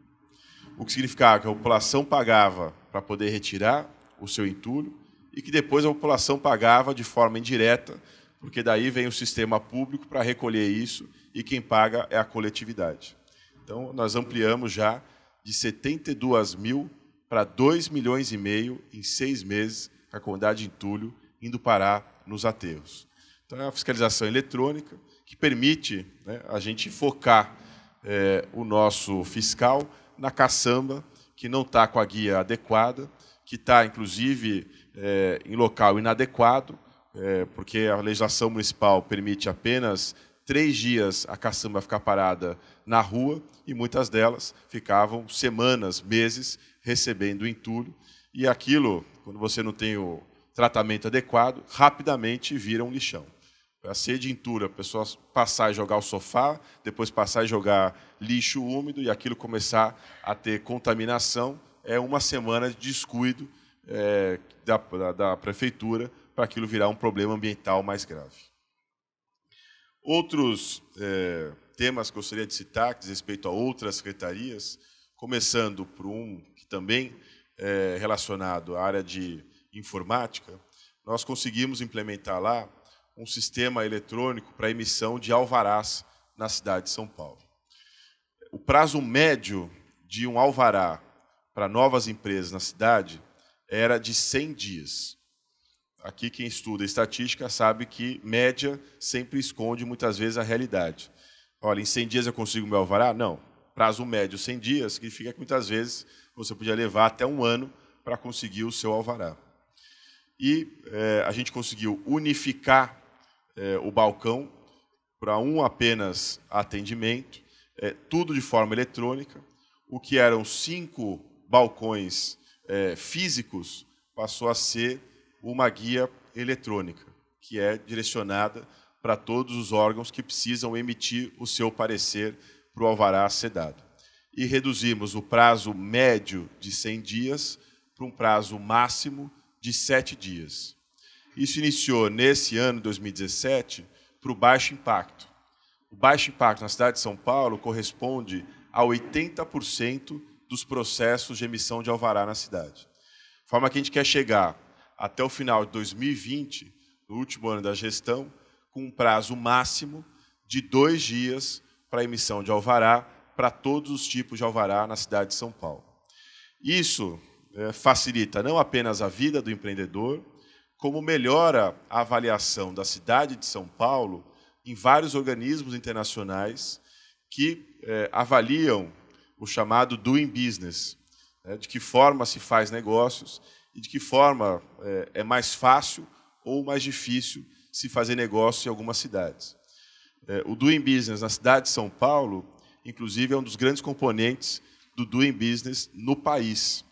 O que significava que a população pagava para poder retirar o seu entulho e que depois a população pagava de forma indireta, porque daí vem o sistema público para recolher isso e quem paga é a coletividade. Então, nós ampliamos já de 72 mil para 2 milhões e meio em seis meses a comunidade de entulho indo parar nos aterros. Então, é a fiscalização eletrônica que permite né, a gente focar é, o nosso fiscal na caçamba, que não está com a guia adequada, que está, inclusive, é, em local inadequado, é, porque a legislação municipal permite apenas três dias a caçamba ficar parada na rua e muitas delas ficavam semanas, meses recebendo entulho. E aquilo, quando você não tem o tratamento adequado, rapidamente vira um lixão. A sede entura, a pessoa passar e jogar o sofá, depois passar e jogar lixo úmido e aquilo começar a ter contaminação, é uma semana de descuido é, da, da, da prefeitura para aquilo virar um problema ambiental mais grave. Outros é, temas que gostaria de citar, que diz respeito a outras secretarias, começando por um que também é relacionado à área de informática, nós conseguimos implementar lá um sistema eletrônico para emissão de alvarás na cidade de São Paulo. O prazo médio de um alvará para novas empresas na cidade era de 100 dias. Aqui quem estuda estatística sabe que média sempre esconde muitas vezes a realidade. Olha, em 100 dias eu consigo meu alvará? Não. Prazo médio 100 dias significa que muitas vezes você podia levar até um ano para conseguir o seu alvará. E é, a gente conseguiu unificar é, o balcão para um apenas atendimento, é, tudo de forma eletrônica. O que eram cinco balcões é, físicos passou a ser uma guia eletrônica, que é direcionada para todos os órgãos que precisam emitir o seu parecer para o alvará sedado. E reduzimos o prazo médio de 100 dias para um prazo máximo de 7 dias. Isso iniciou nesse ano 2017 para o baixo impacto. O baixo impacto na cidade de São Paulo corresponde a 80% dos processos de emissão de alvará na cidade. De forma que a gente quer chegar até o final de 2020, no último ano da gestão, com um prazo máximo de dois dias para emissão de alvará para todos os tipos de alvará na cidade de São Paulo. Isso é, facilita não apenas a vida do empreendedor, como melhora a avaliação da cidade de São Paulo em vários organismos internacionais que é, avaliam o chamado doing business, né, de que forma se faz negócios e de que forma é, é, mais fácil ou mais difícil se fazer negócio em algumas cidades. É, o Doing Business na cidade de São Paulo, inclusive, é um dos grandes componentes do Doing Business no país,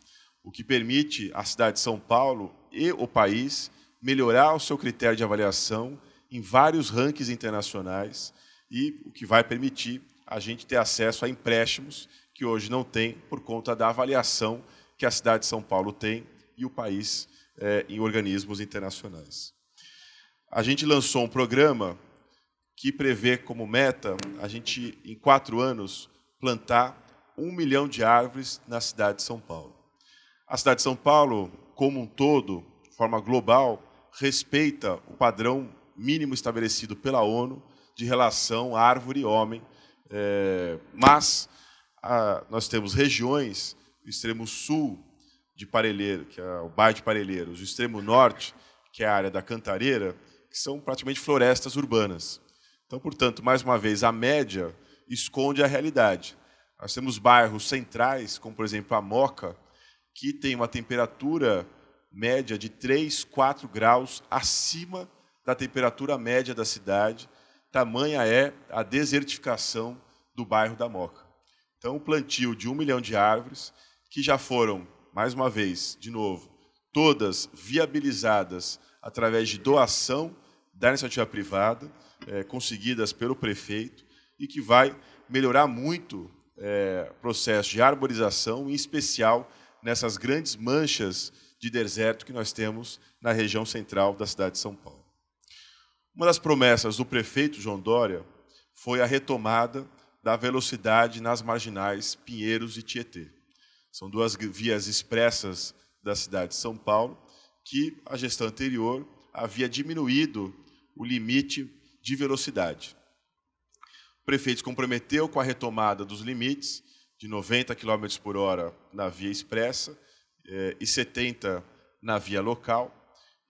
o que permite à cidade de São Paulo e o país melhorar o seu critério de avaliação em vários rankings internacionais e o que vai permitir a gente ter acesso a empréstimos que hoje não tem por conta da avaliação que a cidade de São Paulo tem e o país é, em organismos internacionais. A gente lançou um programa que prevê como meta a gente, em quatro anos, plantar um milhão de árvores na cidade de São Paulo. A cidade de São Paulo, como um todo, de forma global, respeita o padrão mínimo estabelecido pela ONU de relação árvore-homem, é, mas a, nós temos regiões, o extremo sul de Parelheiro, que é o bairro de Parelheiros, o extremo norte, que é a área da Cantareira, que são praticamente florestas urbanas. Então, portanto, mais uma vez, a média esconde a realidade. Nós temos bairros centrais, como por exemplo a Moca, que tem uma temperatura média de 3, 4 graus acima da temperatura média da cidade. Tamanha é a desertificação do bairro da Moca. Então, o plantio de um milhão de árvores, que já foram mais uma vez, de novo, todas viabilizadas através de doação da iniciativa privada, é, conseguidas pelo prefeito, e que vai melhorar muito é, processo de arborização, em especial nessas grandes manchas de deserto que nós temos na região central da cidade de São Paulo. Uma das promessas do prefeito João Dória foi a retomada da velocidade nas marginais Pinheiros e Tietê. São duas vias expressas da cidade de São Paulo, que a gestão anterior havia diminuído o limite de velocidade. O prefeito se comprometeu com a retomada dos limites de 90 km por hora na via expressa eh, e 70 na via local,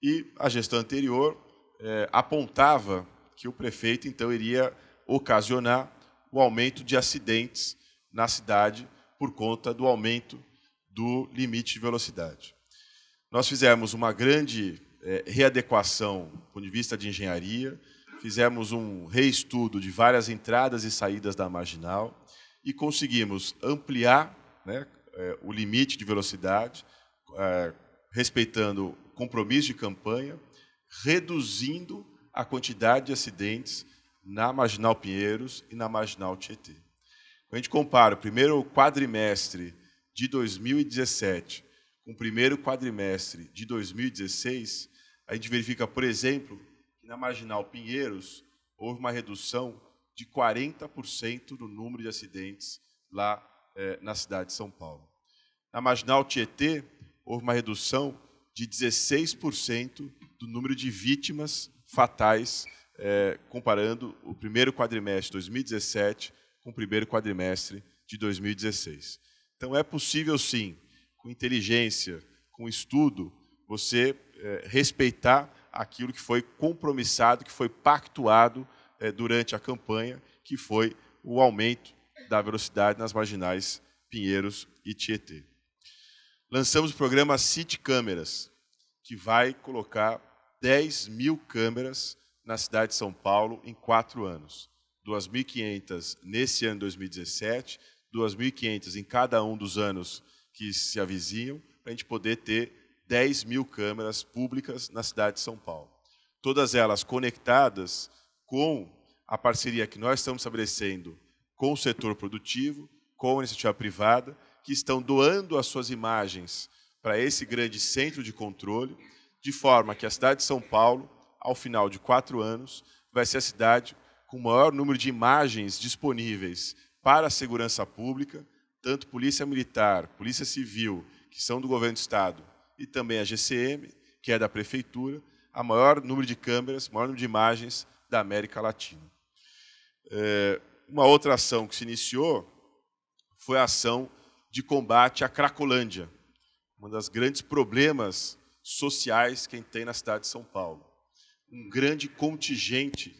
e a gestão anterior eh, apontava que o prefeito então iria ocasionar o aumento de acidentes na cidade por conta do aumento do limite de velocidade. Nós fizemos uma grande é, readequação do ponto de vista de engenharia, fizemos um reestudo de várias entradas e saídas da marginal e conseguimos ampliar né, é, o limite de velocidade, é, respeitando compromisso de campanha, reduzindo a quantidade de acidentes na Marginal Pinheiros e na Marginal Tietê. Quando a gente compara o primeiro quadrimestre de 2017 com o primeiro quadrimestre de 2016, a gente verifica, por exemplo, que na marginal Pinheiros houve uma redução de 40% no número de acidentes lá eh, na cidade de São Paulo. Na marginal Tietê, houve uma redução de 16% do número de vítimas fatais, eh, comparando o primeiro quadrimestre de 2017 com o primeiro quadrimestre de 2016. Então, é possível, sim, com inteligência, com estudo, você é, respeitar aquilo que foi compromissado, que foi pactuado é, durante a campanha, que foi o aumento da velocidade nas marginais Pinheiros e Tietê. Lançamos o programa City Câmeras, que vai colocar 10 mil câmeras na cidade de São Paulo em quatro anos. 2.500 nesse ano 2017, 2.500 em cada um dos anos que se avizinham, para a gente poder ter 10 mil câmeras públicas na cidade de São Paulo. Todas elas conectadas com a parceria que nós estamos estabelecendo com o setor produtivo, com a iniciativa privada, que estão doando as suas imagens para esse grande centro de controle, de forma que a cidade de São Paulo, ao final de quatro anos, vai ser a cidade com o maior número de imagens disponíveis para a segurança pública, tanto Polícia Militar, Polícia Civil, que são do governo do Estado, e também a GCM, que é da Prefeitura, a maior número de câmeras, maior número de imagens da América Latina. É, uma outra ação que se iniciou foi a ação de combate à Cracolândia, um dos grandes problemas sociais que a gente tem na cidade de São Paulo. Um grande contingente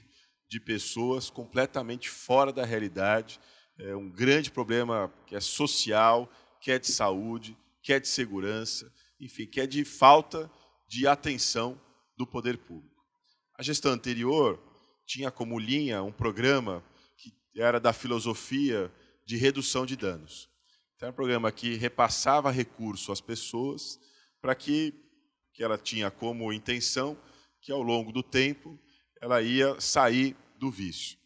de pessoas completamente fora da realidade, é um grande problema que é social, que é de saúde, que é de segurança, enfim, que é de falta de atenção do poder público. A gestão anterior tinha como linha um programa que era da filosofia de redução de danos. Então, era um programa que repassava recurso às pessoas para que, que ela tinha como intenção que, ao longo do tempo, ela ia sair do vício.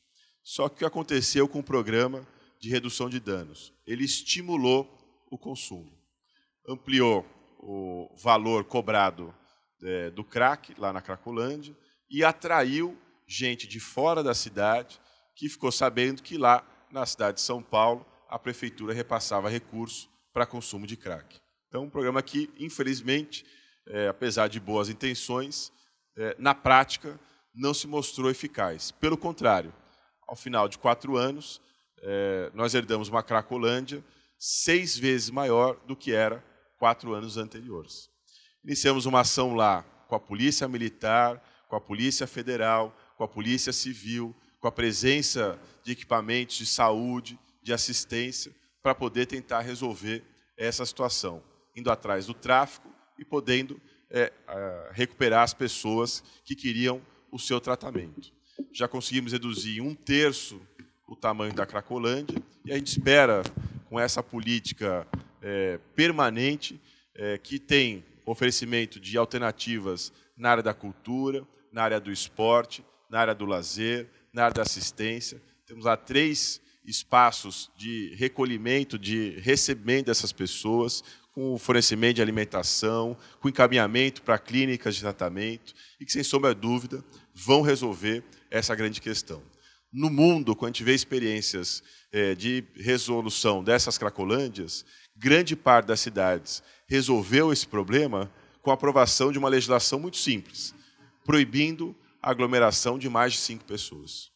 Só que o que aconteceu com o programa de redução de danos? Ele estimulou o consumo, ampliou o valor cobrado é, do crack lá na Cracolândia e atraiu gente de fora da cidade que ficou sabendo que lá na cidade de São Paulo a prefeitura repassava recursos para consumo de crack. Então, um programa que, infelizmente, é, apesar de boas intenções, é, na prática não se mostrou eficaz. Pelo contrário, ao final de quatro anos, é, nós herdamos uma Cracolândia seis vezes maior do que era quatro anos anteriores. Iniciamos uma ação lá com a Polícia Militar, com a Polícia Federal, com a Polícia Civil, com a presença de equipamentos de saúde, de assistência, para poder tentar resolver essa situação, indo atrás do tráfico e podendo é, recuperar as pessoas que queriam o seu tratamento. Já conseguimos reduzir em um terço o tamanho da Cracolândia e a gente espera, com essa política é, permanente, é, que tem oferecimento de alternativas na área da cultura, na área do esporte, na área do lazer, na área da assistência. Temos lá três espaços de recolhimento, de recebimento dessas pessoas, com fornecimento de alimentação, com encaminhamento para clínicas de tratamento, e que, sem sombra de dúvida, vão resolver essa grande questão. No mundo, quando a gente vê experiências é, de resolução dessas cracolândias, grande parte das cidades resolveu esse problema com a aprovação de uma legislação muito simples, proibindo a aglomeração de mais de cinco pessoas.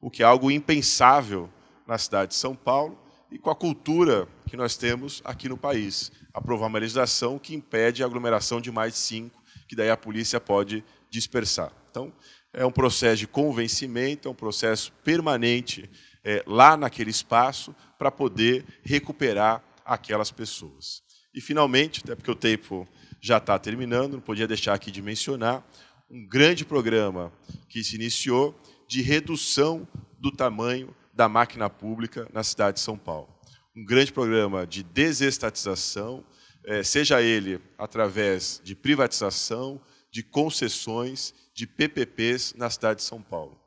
O que é algo impensável na cidade de São Paulo e com a cultura que nós temos aqui no país. Aprovar uma legislação que impede a aglomeração de mais de cinco, que daí a polícia pode dispersar. Então, é um processo de convencimento, é um processo permanente é, lá naquele espaço para poder recuperar aquelas pessoas. E, finalmente, até porque o tempo já está terminando, não podia deixar aqui de mencionar um grande programa que se iniciou de redução do tamanho da máquina pública na cidade de São Paulo. Um grande programa de desestatização, é, seja ele através de privatização, de concessões de PPPs na cidade de São Paulo,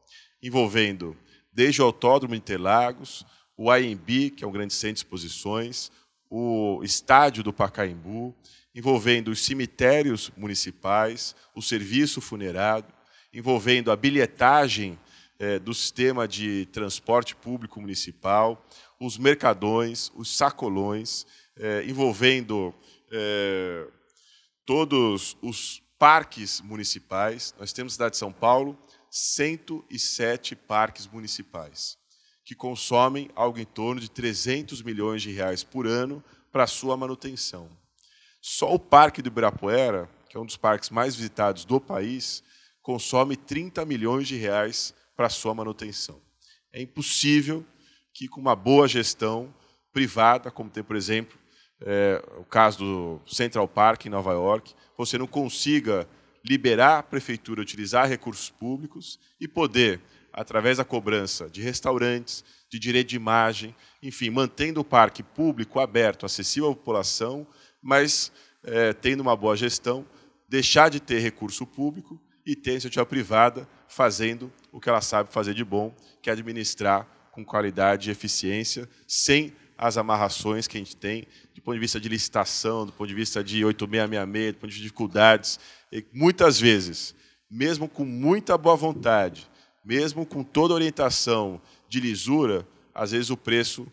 envolvendo desde o Autódromo Interlagos, o AMB, que é um grande centro de exposições, o estádio do Pacaembu, envolvendo os cemitérios municipais, o serviço funerário, envolvendo a bilhetagem eh, do sistema de transporte público municipal, os mercadões, os sacolões, eh, envolvendo eh, todos os parques municipais. Nós temos na cidade de São Paulo 107 parques municipais, que consomem algo em torno de 300 milhões de reais por ano para sua manutenção. Só o Parque do Ibirapuera, que é um dos parques mais visitados do país, consome 30 milhões de reais para sua manutenção. É impossível que, com uma boa gestão privada, como tem, por exemplo, é, o caso do Central Park em Nova York, você não consiga liberar a prefeitura utilizar recursos públicos e poder, através da cobrança de restaurantes, de direito de imagem, enfim, mantendo o parque público aberto, acessível à população, mas é, tendo uma boa gestão, deixar de ter recurso público e ter iniciativa privada fazendo o que ela sabe fazer de bom, que é administrar com qualidade e eficiência, sem as amarrações que a gente tem, do ponto de vista de licitação, do ponto de vista de 8666, do ponto de vista de dificuldades. E muitas vezes, mesmo com muita boa vontade, mesmo com toda orientação de lisura, às vezes o preço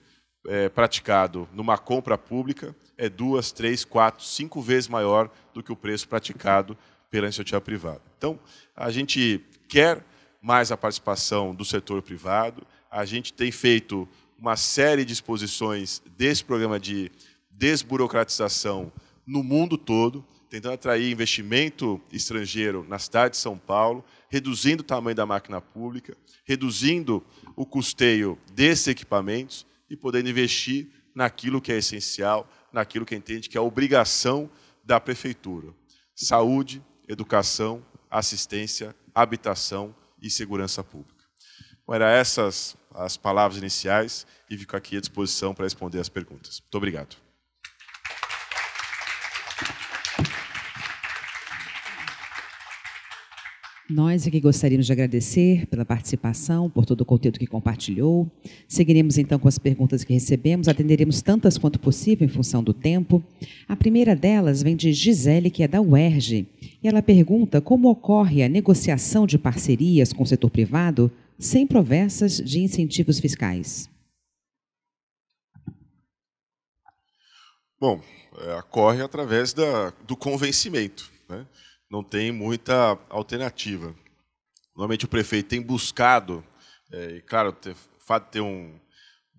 é, praticado numa compra pública é duas, três, quatro, cinco vezes maior do que o preço praticado pela iniciativa privada. Então, a gente quer mais a participação do setor privado, a gente tem feito uma série de exposições desse programa de desburocratização no mundo todo, tentando atrair investimento estrangeiro na cidade de São Paulo, reduzindo o tamanho da máquina pública, reduzindo o custeio desses equipamentos e podendo investir naquilo que é essencial, naquilo que entende que é a obrigação da prefeitura: saúde, educação, assistência, habitação e segurança pública. Bom, então, era essas as palavras iniciais e fico aqui à disposição para responder as perguntas. Muito obrigado. Nós aqui gostaríamos de agradecer pela participação, por todo o conteúdo que compartilhou. Seguiremos então com as perguntas que recebemos, atenderemos tantas quanto possível em função do tempo. A primeira delas vem de Gisele, que é da UERJ, e ela pergunta como ocorre a negociação de parcerias com o setor privado sem provessas de incentivos fiscais? Bom, é, ocorre através da, do convencimento. Né? Não tem muita alternativa. Normalmente o prefeito tem buscado, é, e claro, ter, o fato de ter um,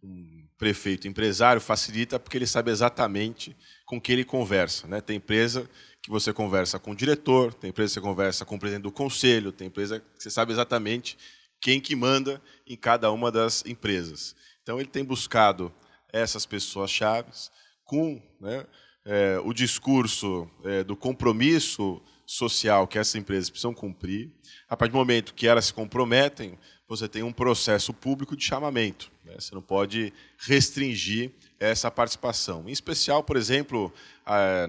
um prefeito empresário facilita porque ele sabe exatamente com quem ele conversa. Né? Tem empresa que você conversa com o diretor, tem empresa que você conversa com o presidente do conselho, tem empresa que você sabe exatamente quem que manda em cada uma das empresas. Então ele tem buscado essas pessoas chaves com né, é, o discurso é, do compromisso social que essas empresas precisam cumprir. A partir do momento que elas se comprometem, você tem um processo público de chamamento. Né? Você não pode restringir essa participação. Em especial, por exemplo,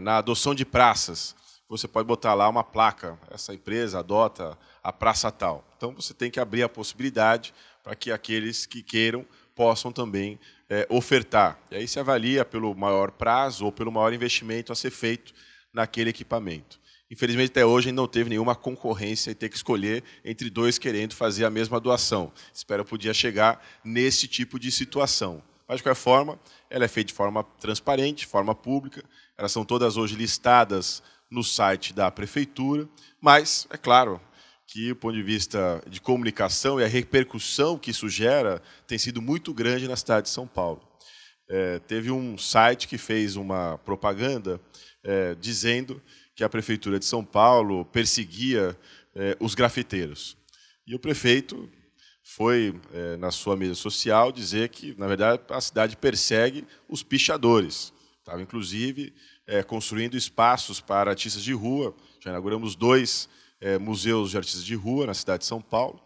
na adoção de praças você pode botar lá uma placa, essa empresa adota a praça tal. Então você tem que abrir a possibilidade para que aqueles que queiram possam também é, ofertar. E aí se avalia pelo maior prazo ou pelo maior investimento a ser feito naquele equipamento. Infelizmente, até hoje, não teve nenhuma concorrência e ter que escolher entre dois querendo fazer a mesma doação. Espero podia chegar nesse tipo de situação. Mas, de qualquer forma, ela é feita de forma transparente, de forma pública. Elas são todas hoje listadas no site da prefeitura, mas é claro que o ponto de vista de comunicação e a repercussão que isso gera tem sido muito grande na cidade de São Paulo. É, teve um site que fez uma propaganda é, dizendo que a prefeitura de São Paulo perseguia é, os grafiteiros. E o prefeito foi é, na sua mídia social dizer que, na verdade, a cidade persegue os pichadores. Estava, inclusive, é, construindo espaços para artistas de rua. Já inauguramos dois é, museus de artistas de rua na cidade de São Paulo.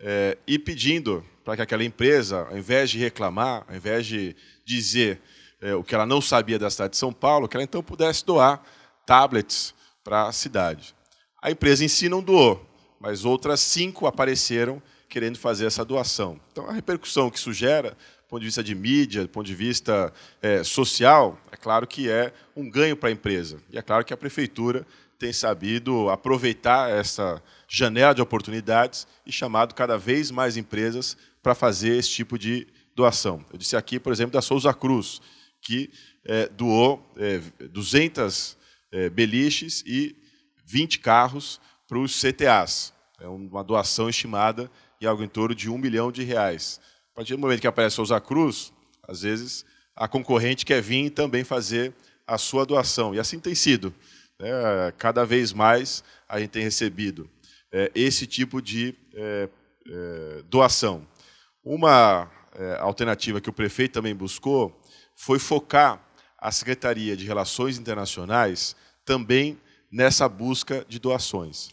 É, e pedindo para que aquela empresa, ao invés de reclamar, ao invés de dizer é, o que ela não sabia da cidade de São Paulo, que ela então pudesse doar tablets para a cidade. A empresa em si não doou, mas outras cinco apareceram querendo fazer essa doação. Então, a repercussão que isso gera do ponto de vista de mídia, do ponto de vista é, social, é claro que é um ganho para a empresa. E é claro que a prefeitura tem sabido aproveitar essa janela de oportunidades e chamado cada vez mais empresas para fazer esse tipo de doação. Eu disse aqui, por exemplo, da Souza Cruz, que é, doou é, 200 é, beliches e 20 carros para os CTAs. É uma doação estimada em algo em torno de um milhão de reais partir do momento que aparece Souza Cruz, às vezes a concorrente quer vir também fazer a sua doação. E assim tem sido. É, cada vez mais a gente tem recebido é, esse tipo de é, é doação. Uma é, alternativa que o prefeito também buscou foi focar a Secretaria de Relações Internacionais também nessa busca de doações.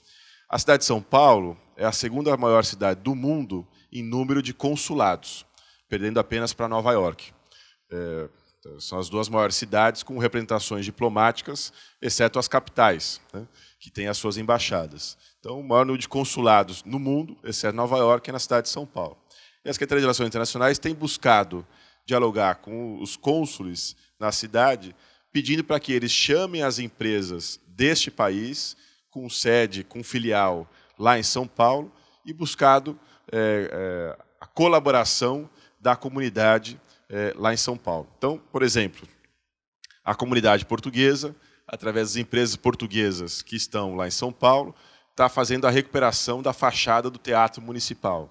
A cidade de São Paulo é a segunda maior cidade do mundo em número de consulados, perdendo apenas para Nova York. É, são as duas maiores cidades com representações diplomáticas, exceto as capitais, né, que têm as suas embaixadas. Então, o maior número de consulados no mundo, exceto Nova York, é na cidade de São Paulo. E a Secretaria de Relações Internacionais tem buscado dialogar com os cônsules na cidade, pedindo para que eles chamem as empresas deste país, com sede, com filial lá em São Paulo, e buscado é, é, a colaboração da comunidade é, lá em São Paulo. Então, por exemplo, a comunidade portuguesa, através das empresas portuguesas que estão lá em São Paulo, está fazendo a recuperação da fachada do teatro municipal.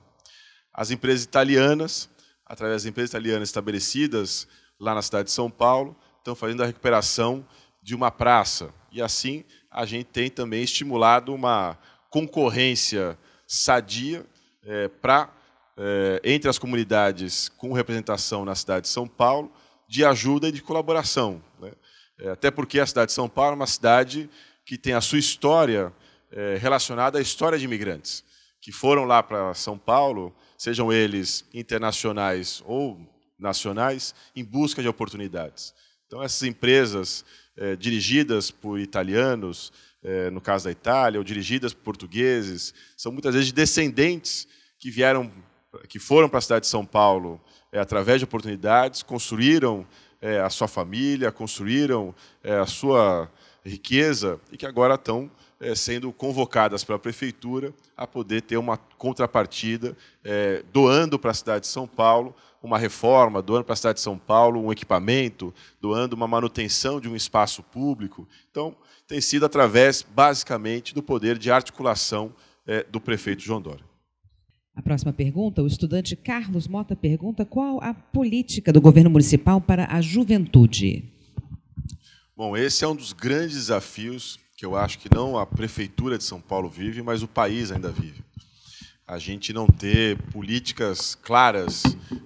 As empresas italianas, através das empresas italianas estabelecidas lá na cidade de São Paulo, estão fazendo a recuperação de uma praça. E assim a gente tem também estimulado uma concorrência sadia é, para é, entre as comunidades com representação na cidade de São Paulo de ajuda e de colaboração. Né? É, até porque a cidade de São Paulo é uma cidade que tem a sua história é, relacionada à história de imigrantes que foram lá para São Paulo, sejam eles internacionais ou nacionais, em busca de oportunidades. Então, essas empresas é, dirigidas por italianos, eh, no caso da Itália, ou dirigidas por portugueses, são muitas vezes descendentes que vieram, que foram para a cidade de São Paulo é, através de oportunidades, construíram é, a sua família, construíram é, a sua riqueza e que agora estão sendo convocadas pela prefeitura a poder ter uma contrapartida doando para a cidade de São Paulo uma reforma, doando para a cidade de São Paulo um equipamento, doando uma manutenção de um espaço público. Então, tem sido através, basicamente, do poder de articulação é, do prefeito João Dória. A próxima pergunta, o estudante Carlos Mota pergunta qual a política do governo municipal para a juventude. Bom, esse é um dos grandes desafios que eu acho que não a prefeitura de São Paulo vive, mas o país ainda vive a gente não ter políticas claras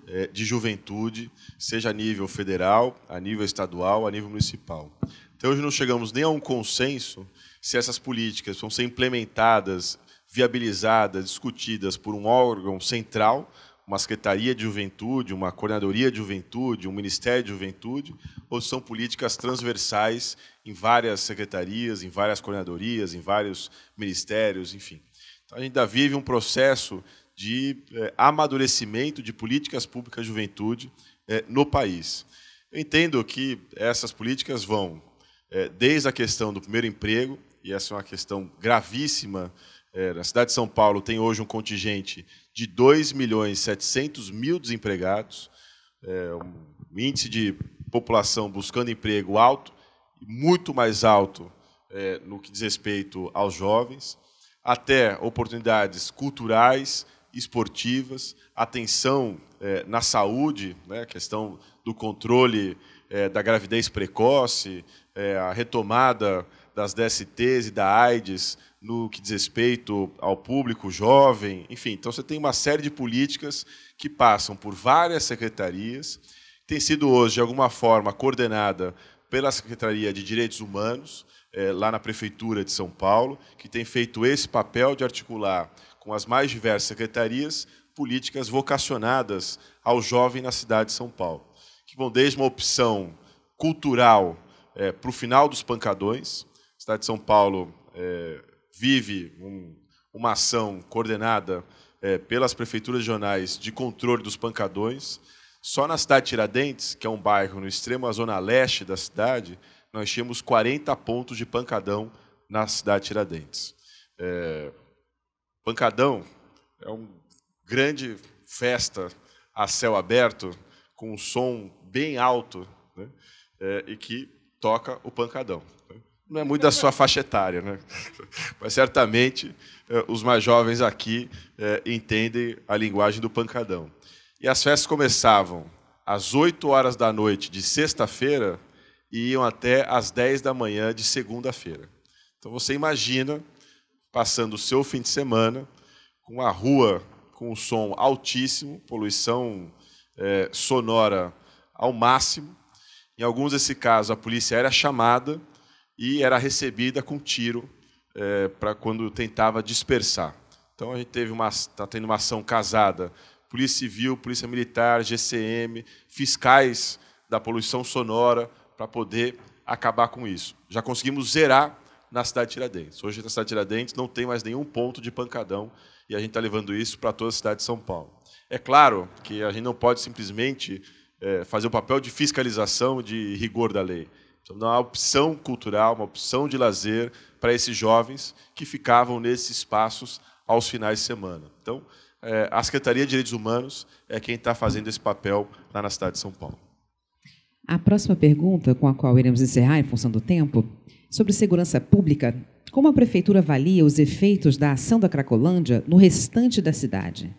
eh, de juventude, seja a nível federal, a nível estadual, a nível municipal. Então, hoje não chegamos nem a um consenso se essas políticas vão ser implementadas, viabilizadas, discutidas por um órgão central, uma secretaria de juventude, uma coordenadoria de juventude, um ministério de juventude, ou são políticas transversais em várias secretarias, em várias coordenadorias, em vários ministérios, enfim. A gente ainda vive um processo de é, amadurecimento de políticas públicas de juventude é, no país. Eu entendo que essas políticas vão é, desde a questão do primeiro emprego, e essa é uma questão gravíssima. A cidade de São Paulo tem hoje um contingente de 2 milhões 700 mil desempregados, um índice de população buscando emprego alto, muito mais alto no que diz respeito aos jovens até oportunidades culturais, esportivas, atenção é, na saúde, né, questão do controle é, da gravidez precoce, é, a retomada das DSTs e da AIDS no que diz respeito ao público jovem, enfim. Então você tem uma série de políticas que passam por várias secretarias, tem sido hoje de alguma forma coordenada pela Secretaria de Direitos Humanos, é, lá na Prefeitura de São Paulo, que tem feito esse papel de articular com as mais diversas secretarias políticas vocacionadas ao jovem na cidade de São Paulo, que vão desde uma opção cultural é, para o final dos pancadões. A cidade de São Paulo é, vive um, uma ação coordenada é, pelas prefeituras regionais de controle dos pancadões. Só na cidade de Tiradentes, que é um bairro no extremo da zona leste da cidade, nós tínhamos 40 pontos de pancadão na cidade de Tiradentes. É, pancadão é uma grande festa a céu aberto, com um som bem alto, né? é, e que toca o pancadão. Né. Não é muito da sua faixa etária, né? mas certamente é, os mais jovens aqui é, entendem a linguagem do pancadão. E as festas começavam às 8 horas da noite de sexta-feira e iam até às 10 da manhã de segunda-feira. Então você imagina passando o seu fim de semana com a rua com o som altíssimo, poluição é, sonora ao máximo. Em alguns desse caso, a polícia era chamada e era recebida com tiro é, para quando tentava dispersar. Então a gente teve uma está tendo uma ação casada, polícia civil, polícia militar, GCM, fiscais da poluição sonora, para poder acabar com isso. Já conseguimos zerar na cidade de Tiradentes. Hoje, na cidade de Tiradentes, não tem mais nenhum ponto de pancadão e a gente está levando isso para toda a cidade de São Paulo. É claro que a gente não pode simplesmente é, fazer o um papel de fiscalização, de rigor da lei. Então, não há opção cultural, uma opção de lazer para esses jovens que ficavam nesses espaços aos finais de semana. Então, é, a Secretaria de Direitos Humanos é quem está fazendo esse papel lá na cidade de São Paulo. A próxima pergunta, com a qual iremos encerrar em função do tempo, sobre segurança pública, como a prefeitura avalia os efeitos da ação da Cracolândia no restante da cidade?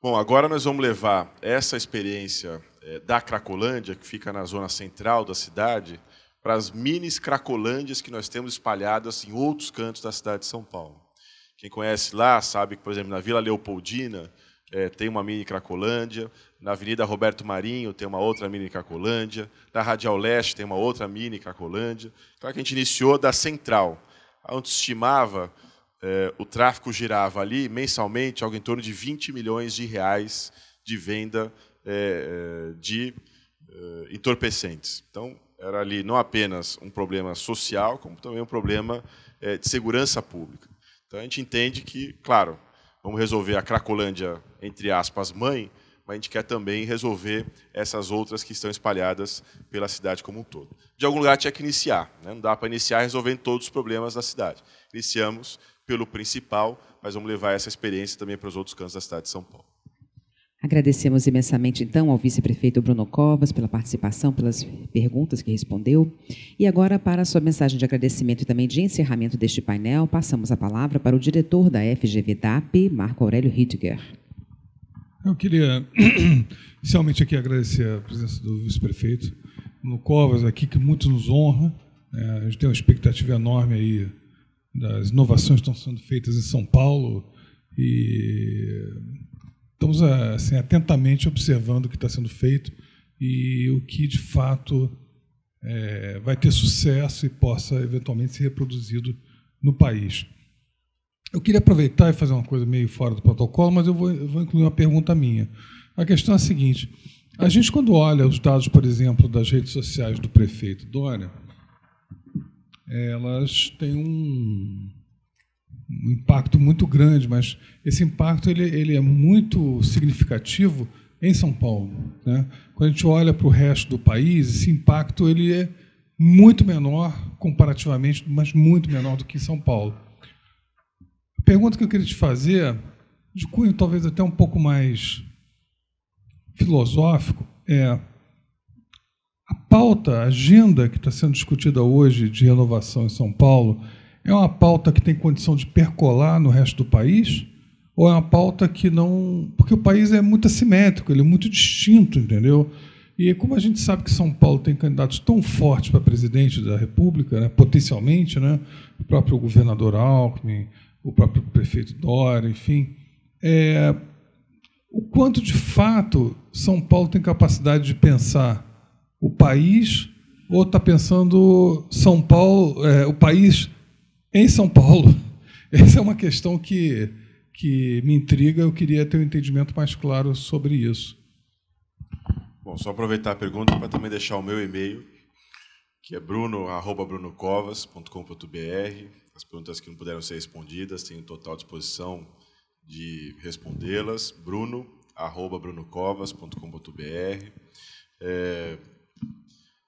Bom, agora nós vamos levar essa experiência é, da Cracolândia, que fica na zona central da cidade, para as minis Cracolândias que nós temos espalhadas em outros cantos da cidade de São Paulo. Quem conhece lá sabe que, por exemplo, na Vila Leopoldina, é, tem uma mini Cracolândia, na Avenida Roberto Marinho tem uma outra mini Cracolândia, na Radial Leste tem uma outra mini Cracolândia. claro então, é que a gente iniciou da central, onde se estimava é, o tráfego girava ali mensalmente algo em torno de 20 milhões de reais de venda é, é de é, entorpecentes. Então, era ali não apenas um problema social, como também um problema de segurança pública. Então, a gente entende que, claro, vamos resolver a Cracolândia, entre aspas, mãe, mas a gente quer também resolver essas outras que estão espalhadas pela cidade como um todo. De algum lugar tinha que iniciar, né? não dá para iniciar resolvendo todos os problemas da cidade. Iniciamos pelo principal, mas vamos levar essa experiência também para os outros cantos da cidade de São Paulo. Agradecemos imensamente, então, ao vice-prefeito Bruno Covas pela participação, pelas perguntas que respondeu. E agora, para a sua mensagem de agradecimento e também de encerramento deste painel, passamos a palavra para o diretor da FGV-DAP, Marco Aurélio Hittiger. Eu queria, inicialmente, aqui agradecer a presença do vice-prefeito Bruno Covas aqui, que muito nos honra. Né? a gente tem uma expectativa enorme aí das inovações que estão sendo feitas em São Paulo e estamos eh, assim, atentamente observando o que está sendo feito e o que de fato é, vai ter sucesso e possa eventualmente ser reproduzido no país. Eu queria aproveitar e fazer uma coisa meio fora do protocolo, mas eu vou, eu vou incluir uma pergunta minha. A questão é a seguinte: a gente, quando olha os dados, por exemplo, das redes sociais do prefeito Dória, elas têm um, um impacto muito grande, mas esse impacto ele, ele é muito significativo em São Paulo. Né? Quando a gente olha para o resto do país, esse impacto ele é muito menor comparativamente, mas muito menor do que em São Paulo. A pergunta que eu queria te fazer, de cunho talvez até um pouco mais filosófico, é a pauta, a agenda que está sendo discutida hoje de renovação em São Paulo, é uma pauta que tem condição de percolar no resto do país? Ou é uma pauta que não. Porque o país é muito assimétrico, ele é muito distinto, entendeu? E como a gente sabe que São Paulo tem candidatos tão fortes para presidente da República, né, potencialmente, né, o próprio governador Alckmin, o próprio prefeito Dória, enfim, é, o quanto de fato São Paulo tem capacidade de pensar o país ou está pensando São Paulo, é, o país em São Paulo, essa é uma questão que, que me intriga, eu queria ter um entendimento mais claro sobre isso. Bom, só aproveitar a pergunta para também deixar o meu e-mail, que é bruno@brunocovas.com.br. As perguntas que não puderam ser respondidas, tenho total disposição de respondê-las. bruno@brunocovas.com.br. É,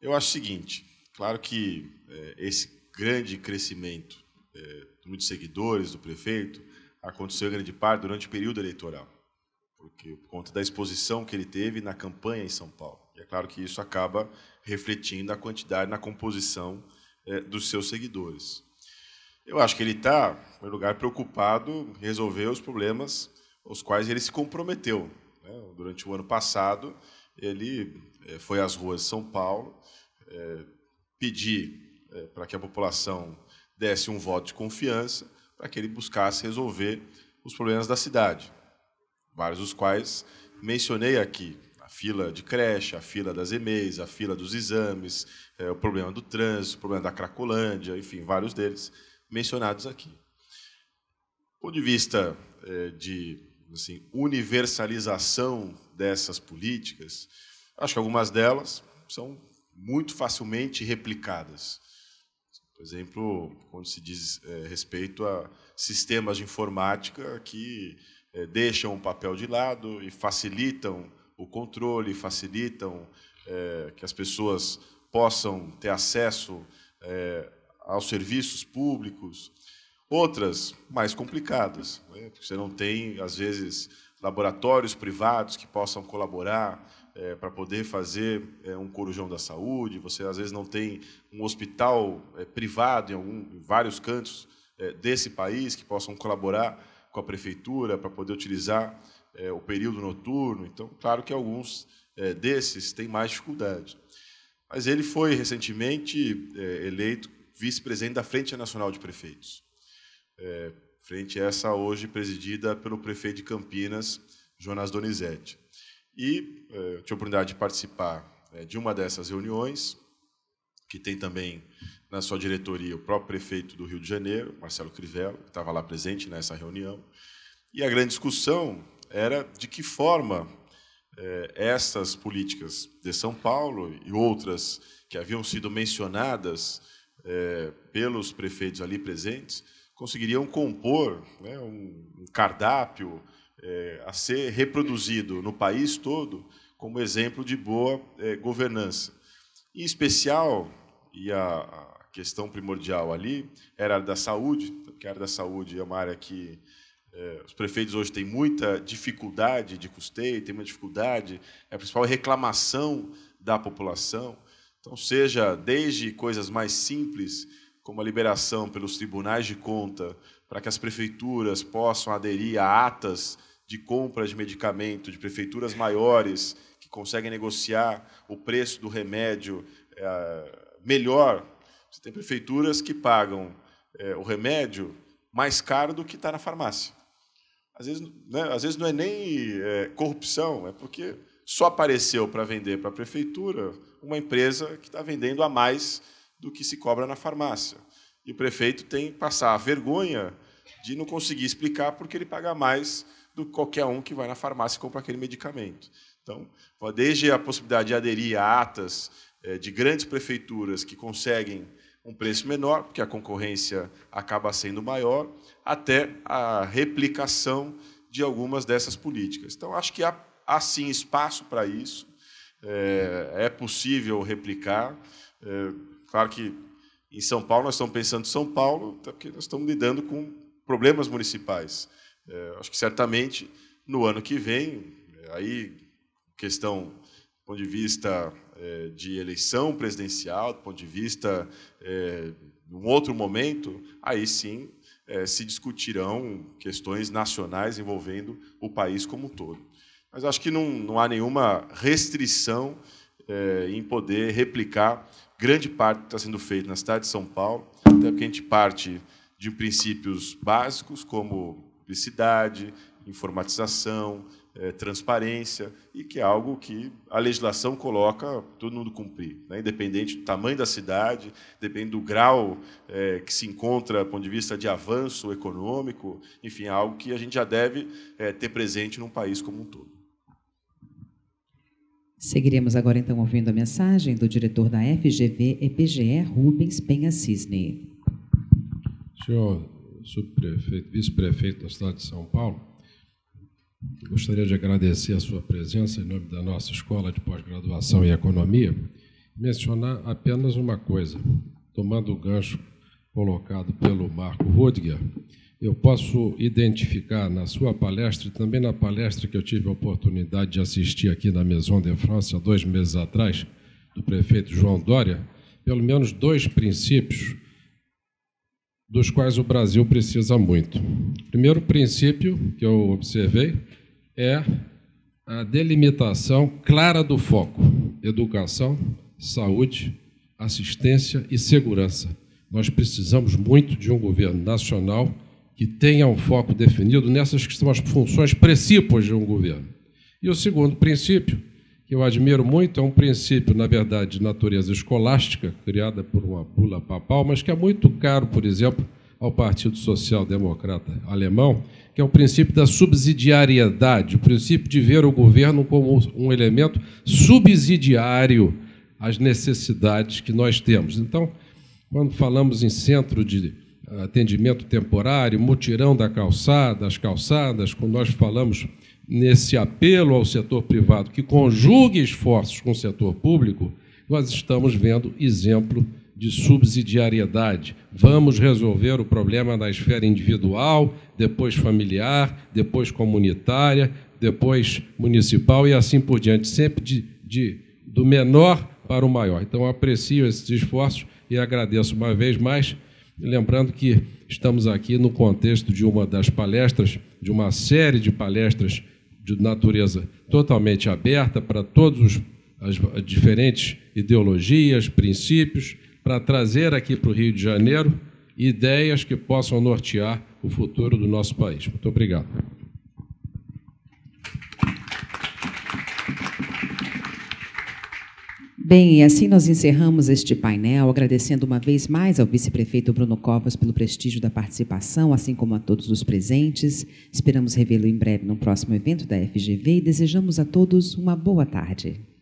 eu acho o seguinte, claro que é, esse grande crescimento é, muitos seguidores do prefeito, aconteceu em grande parte durante o período eleitoral, porque por conta da exposição que ele teve na campanha em São Paulo. E é claro que isso acaba refletindo a quantidade na composição é, dos seus seguidores. Eu acho que ele está, em primeiro lugar, preocupado em resolver os problemas aos quais ele se comprometeu. Né? Durante o ano passado, ele é, foi às ruas de São Paulo é, pedir é, para que a população desse um voto de confiança para que ele buscasse resolver os problemas da cidade, vários dos quais mencionei aqui. A fila de creche, a fila das EMEIs, a fila dos exames, é, o problema do trânsito, o problema da Cracolândia, enfim, vários deles mencionados aqui. Do ponto de vista é, de assim, universalização dessas políticas, acho que algumas delas são muito facilmente replicadas. Por exemplo, quando se diz é, respeito a sistemas de informática que é, deixam o papel de lado e facilitam o controle, facilitam é, que as pessoas possam ter acesso é, aos serviços públicos. Outras mais complicadas, né? você não tem, às vezes, laboratórios privados que possam colaborar é, para poder fazer é, um corujão da saúde, você às vezes não tem um hospital é, privado em, algum, em, vários cantos é, desse país que possam colaborar com a prefeitura para poder utilizar é, o período noturno. Então, claro que alguns é, desses têm mais dificuldade. Mas ele foi recentemente eleito vice-presidente da Frente Nacional de Prefeitos. frente essa hoje presidida pelo prefeito de Campinas, Jonas Donizete. E é, eu tive a oportunidade de participar é, de uma dessas reuniões, que tem também na sua diretoria o próprio prefeito do Rio de Janeiro, Marcelo Crivello que estava lá presente nessa reunião. E a grande discussão era de que forma é, essas políticas de São Paulo e outras que haviam sido mencionadas pelos prefeitos ali presentes conseguiriam compor né, um cardápio é, a ser reproduzido no país todo como exemplo de boa é, governança. Em especial, e a, a, questão primordial ali era a da saúde, porque a área da saúde é uma área que é, os prefeitos hoje têm muita dificuldade de custeio, tem uma dificuldade, é a principal reclamação da população. Então, seja desde coisas mais simples como a liberação pelos tribunais de conta para que as prefeituras possam aderir a atas de compra de medicamento de prefeituras maiores que conseguem negociar o preço do remédio é, melhor. Você tem prefeituras que pagam é, o remédio mais caro do que está na farmácia. Às vezes, né, às vezes não é nem é, corrupção, é porque só apareceu para vender para a prefeitura uma empresa que está vendendo a mais do que se cobra na farmácia. E o prefeito tem que passar a vergonha de não conseguir explicar porque ele paga mais do que qualquer um que vai na farmácia e compra aquele medicamento. Então, desde a possibilidade de aderir a atas eh, de grandes prefeituras que conseguem um preço menor, porque a concorrência acaba sendo maior, até a replicação de algumas dessas políticas. Então, acho que há, há sim espaço para isso, é, é possível replicar. É, Claro que em São Paulo nós estamos pensando em São Paulo, até tá, porque nós estamos lidando com problemas municipais. É, acho que certamente no ano que vem, é, aí questão do ponto de vista é, de eleição presidencial, do ponto de vista é, de um outro momento, aí sim é, se discutirão questões nacionais envolvendo o país como um todo. Mas acho que não, não há nenhuma restrição é, em poder replicar grande parte está sendo feita na cidade de São Paulo, até porque a gente parte de princípios básicos como publicidade, informatização, é, transparência, e que é algo que a legislação coloca todo mundo cumprir, né? independente do tamanho da cidade, depende do grau é, que se encontra do ponto de vista de avanço econômico, enfim, é algo que a gente já deve eh, ter presente num país como um todo. Seguiremos agora então ouvindo a mensagem do diretor da FGV EPGE, Rubens Penha Cisne. Senhor subprefeito, vice-prefeito da cidade de São Paulo, gostaria de agradecer a sua presença em nome da nossa Escola de Pós-Graduação em Economia e mencionar apenas uma coisa, tomando o gancho colocado pelo Marco Rudiger eu posso identificar na sua palestra e também na palestra que eu tive a oportunidade de assistir aqui na Maison de France há dois meses atrás, do prefeito João Dória, pelo menos dois princípios dos quais o Brasil precisa muito. O primeiro princípio que eu observei é a delimitação clara do foco: educação, saúde, assistência e segurança. Nós precisamos muito de um governo nacional que tenha um foco definido nessas que são as funções precípuas de um governo. E o segundo princípio, que eu admiro muito, é um princípio, na verdade, de natureza escolástica, criada por uma bula papal, mas que é muito caro, por exemplo, ao Partido Social Democrata Alemão, que é o princípio da subsidiariedade, o princípio de ver o governo como um elemento subsidiário às necessidades que nós temos. Então, quando falamos em centro de atendimento temporário, mutirão da calçada, as calçadas, quando nós falamos nesse apelo ao setor privado que conjugue esforços com o setor público, nós estamos vendo exemplo de subsidiariedade. Vamos resolver o problema na esfera individual, depois familiar, depois comunitária, depois municipal e assim por diante, sempre de, de do menor para o maior. Então, aprecio esses esforços e agradeço uma vez mais Lembrando que estamos aqui no contexto de uma das palestras, de uma série de palestras de natureza totalmente aberta para todas as diferentes ideologias, princípios, para trazer aqui para o Rio de Janeiro ideias que possam nortear o futuro do nosso país. Muito obrigado. Bem, e assim nós encerramos este painel, agradecendo uma vez mais ao vice-prefeito Bruno Covas pelo prestígio da participação, assim como a todos os presentes. Esperamos revê-lo em breve no próximo evento da FGV e desejamos a todos uma boa tarde.